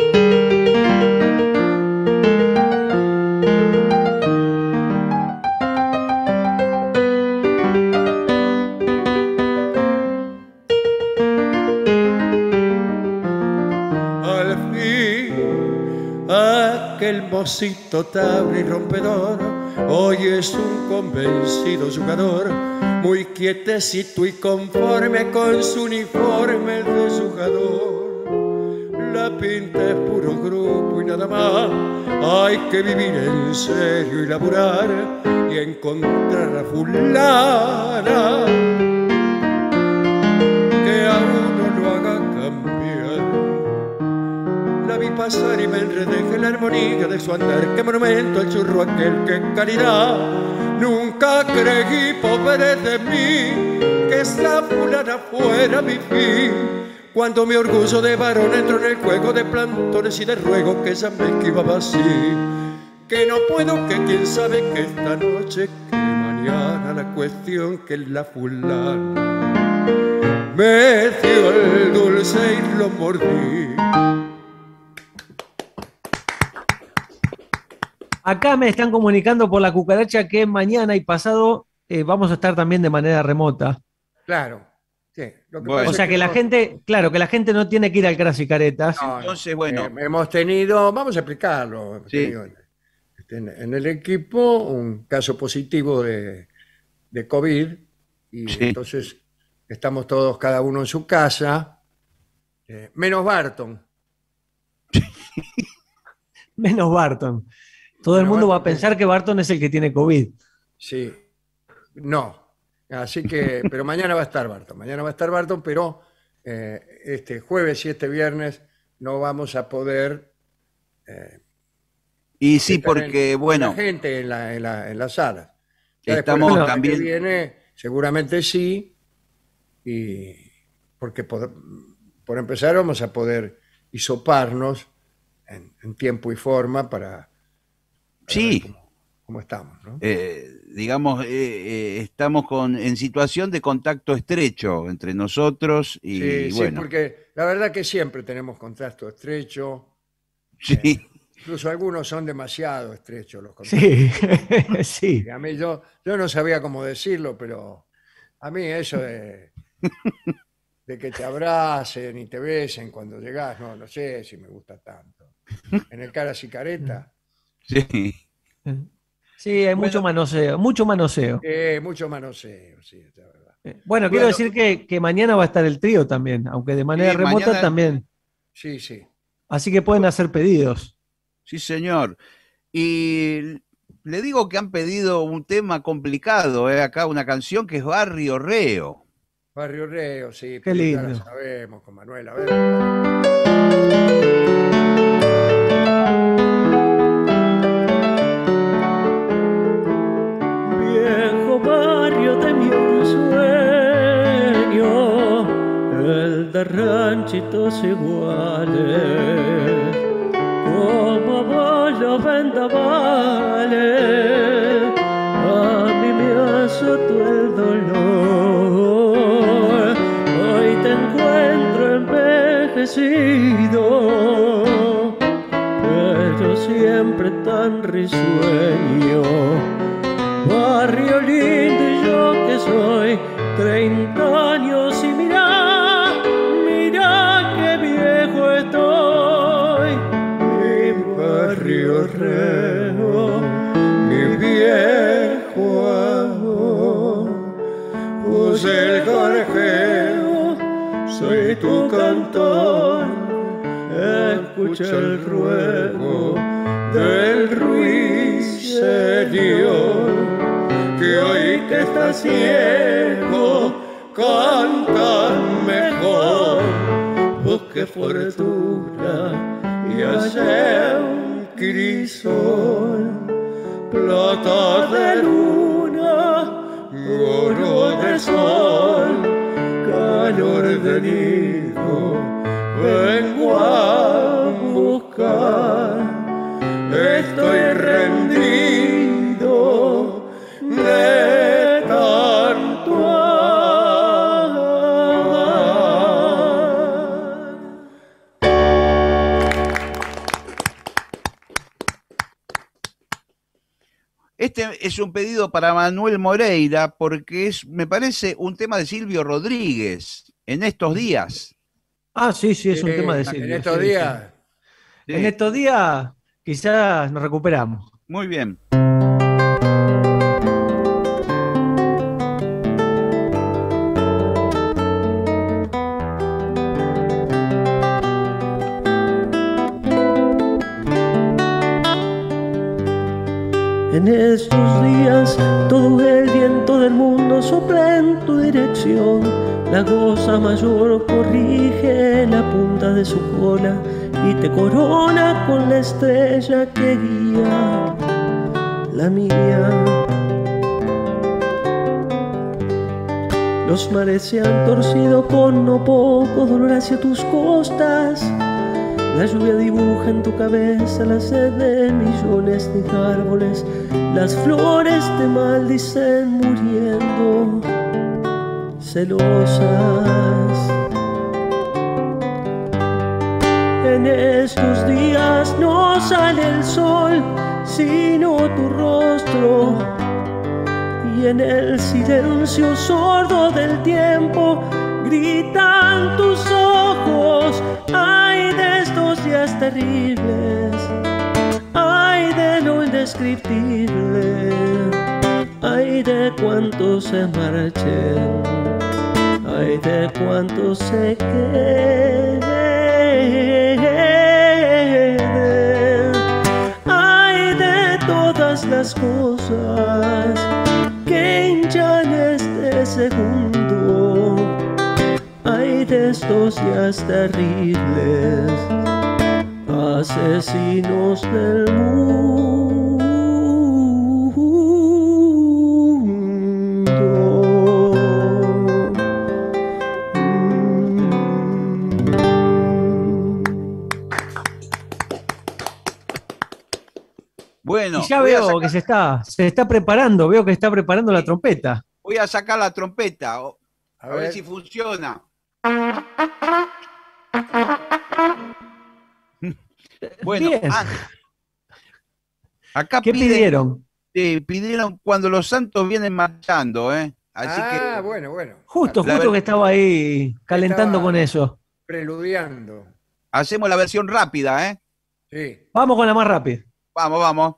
El mocito tabla y rompedor, hoy es un convencido jugador, muy quietecito y conforme con su uniforme de jugador. La pinta es puro grupo y nada más, hay que vivir en serio y laburar y encontrar a fulana pasar y me enredé la armonía de su andar. Qué monumento el churro aquel que caridad. Nunca creí, pobre de mí, que esta fulana fuera mi fin. Cuando mi orgullo de varón entró en el juego de plantones y de ruego que ella me esquivaba así. Que no puedo, que quién sabe que esta noche, que mañana la cuestión que es la fulana. Me dio el dulce y lo mordí. Acá me están comunicando por la cucaracha que mañana y pasado eh, vamos a estar también de manera remota. Claro. Sí, O sea que, la gente, claro, que la gente no tiene que ir al y caretas. Entonces, bueno. Eh, hemos tenido, vamos a explicarlo. Sí. Este, en, el equipo un caso positivo de, COVID y entonces estamos todos cada uno en su casa, eh, menos Barton. <laughs> menos Barton. Todo el mundo va a eh. pensar que Barton es el que tiene COVID. Sí, no. Así que, pero mañana va a estar Barton, mañana va a estar Barton, pero eh, este jueves y este viernes no vamos a poder... Eh, y sí, porque, bueno... gente en la, en sala. Ya estamos también... viene, seguramente sí, y porque por, empezar vamos a poder hisoparnos en tiempo y forma para Sí. Cómo, estamos? Eh, digamos, eh, eh, estamos en situación de contacto estrecho entre nosotros y, bueno. Sí, porque la verdad que siempre tenemos contacto estrecho. Sí. Incluso algunos son demasiado estrechos los contactos. <laughs> Sí, sí. A mí yo, yo no sabía cómo decirlo, pero a mí eso de, que te abracen y te besen cuando llegas, no, no sé si me gusta tanto. En el cara y careta <laughs> Sí. Sí, hay mucho manoseo, mucho manoseo. Eh, mucho manoseo, sí, es verdad. Eh, bueno, quiero decir que, mañana va a estar el trío también, aunque de manera remota también. Sí, sí. Así que pueden hacer pedidos. Sí, señor. Y le digo que han pedido un tema complicado, eh, acá una canción que es Barrio Reo. Barrio Reo, sí. Qué lindo. sabemos con Manuela A ver. iguales, como vos los vendavales, a mí me azotó el dolor. Hoy te encuentro envejecido, pero siempre tan risueño. Barrio lindo yo que soy treinta escucha el ruego del ruiseñor, que hoy que está ciego, canta mejor, busque fortuna y hace un crisol, plata de luna, oro de sol mayor del hijo, vengo a buscar. es un pedido para Manuel Moreira porque es, me parece, un tema de Silvio Rodríguez en estos mm. días. Ah, sí, sí, es un tema de Silvio. En estos días. En estos días quizás nos recuperamos. Muy bien. estrella que guía la mía. Los mares se han torcido con no poco dolor hacia tus costas. La lluvia dibuja en tu cabeza la sed de millones de árboles. Las flores te maldicen muriendo celosas. tus días no sale el sol, sino tu rostro. Y en el silencio sordo del tiempo gritan tus ojos. Ay de estos días terribles, ay de lo indescriptible, ay de cuántos se marchen, ay de cuántos se queden. las cosas que hinchan este segundo hay de terribles, asesinos del mundo. ya veo que se está, se está preparando, veo que está preparando la trompeta. Voy a sacar la trompeta, a, ver. si funciona. <laughs> Bueno, ah, acá ¿Qué pidieron? Sí, pidieron cuando los santos vienen marchando, ¿eh? Así ah, bueno, bueno. Justo, justo que estaba ahí calentando con eso. Preludiando. Hacemos la versión rápida, ¿eh? Sí. Vamos con la más rápida. Vamos, vamos.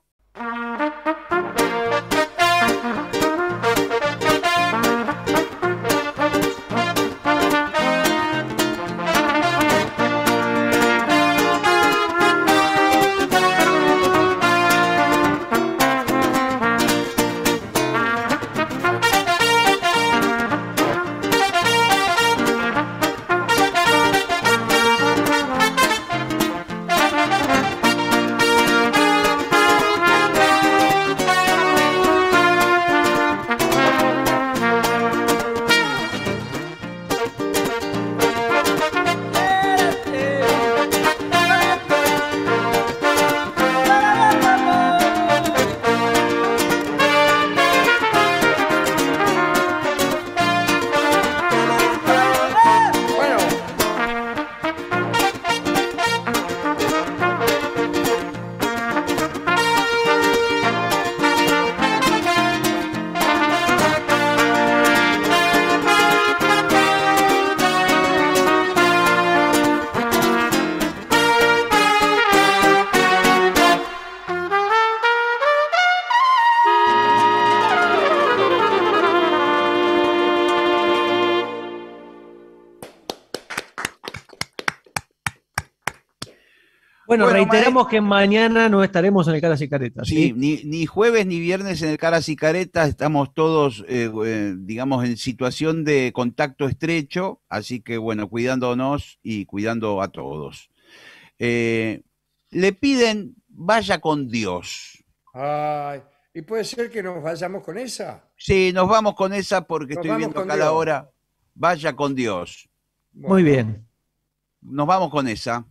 Bueno, reiteramos que mañana no estaremos en el Caras y Caretas. Sí, Ni, jueves ni viernes en el Caras y Caretas estamos todos, eh, eh, digamos, en situación de contacto estrecho, así que bueno, cuidándonos y cuidando a todos. Eh, le piden, vaya con Dios. Ay, ¿y puede ser que nos vayamos con esa? Sí, nos vamos con esa porque estoy viendo cada la hora. Vaya con Dios. Muy bien. Nos vamos con esa.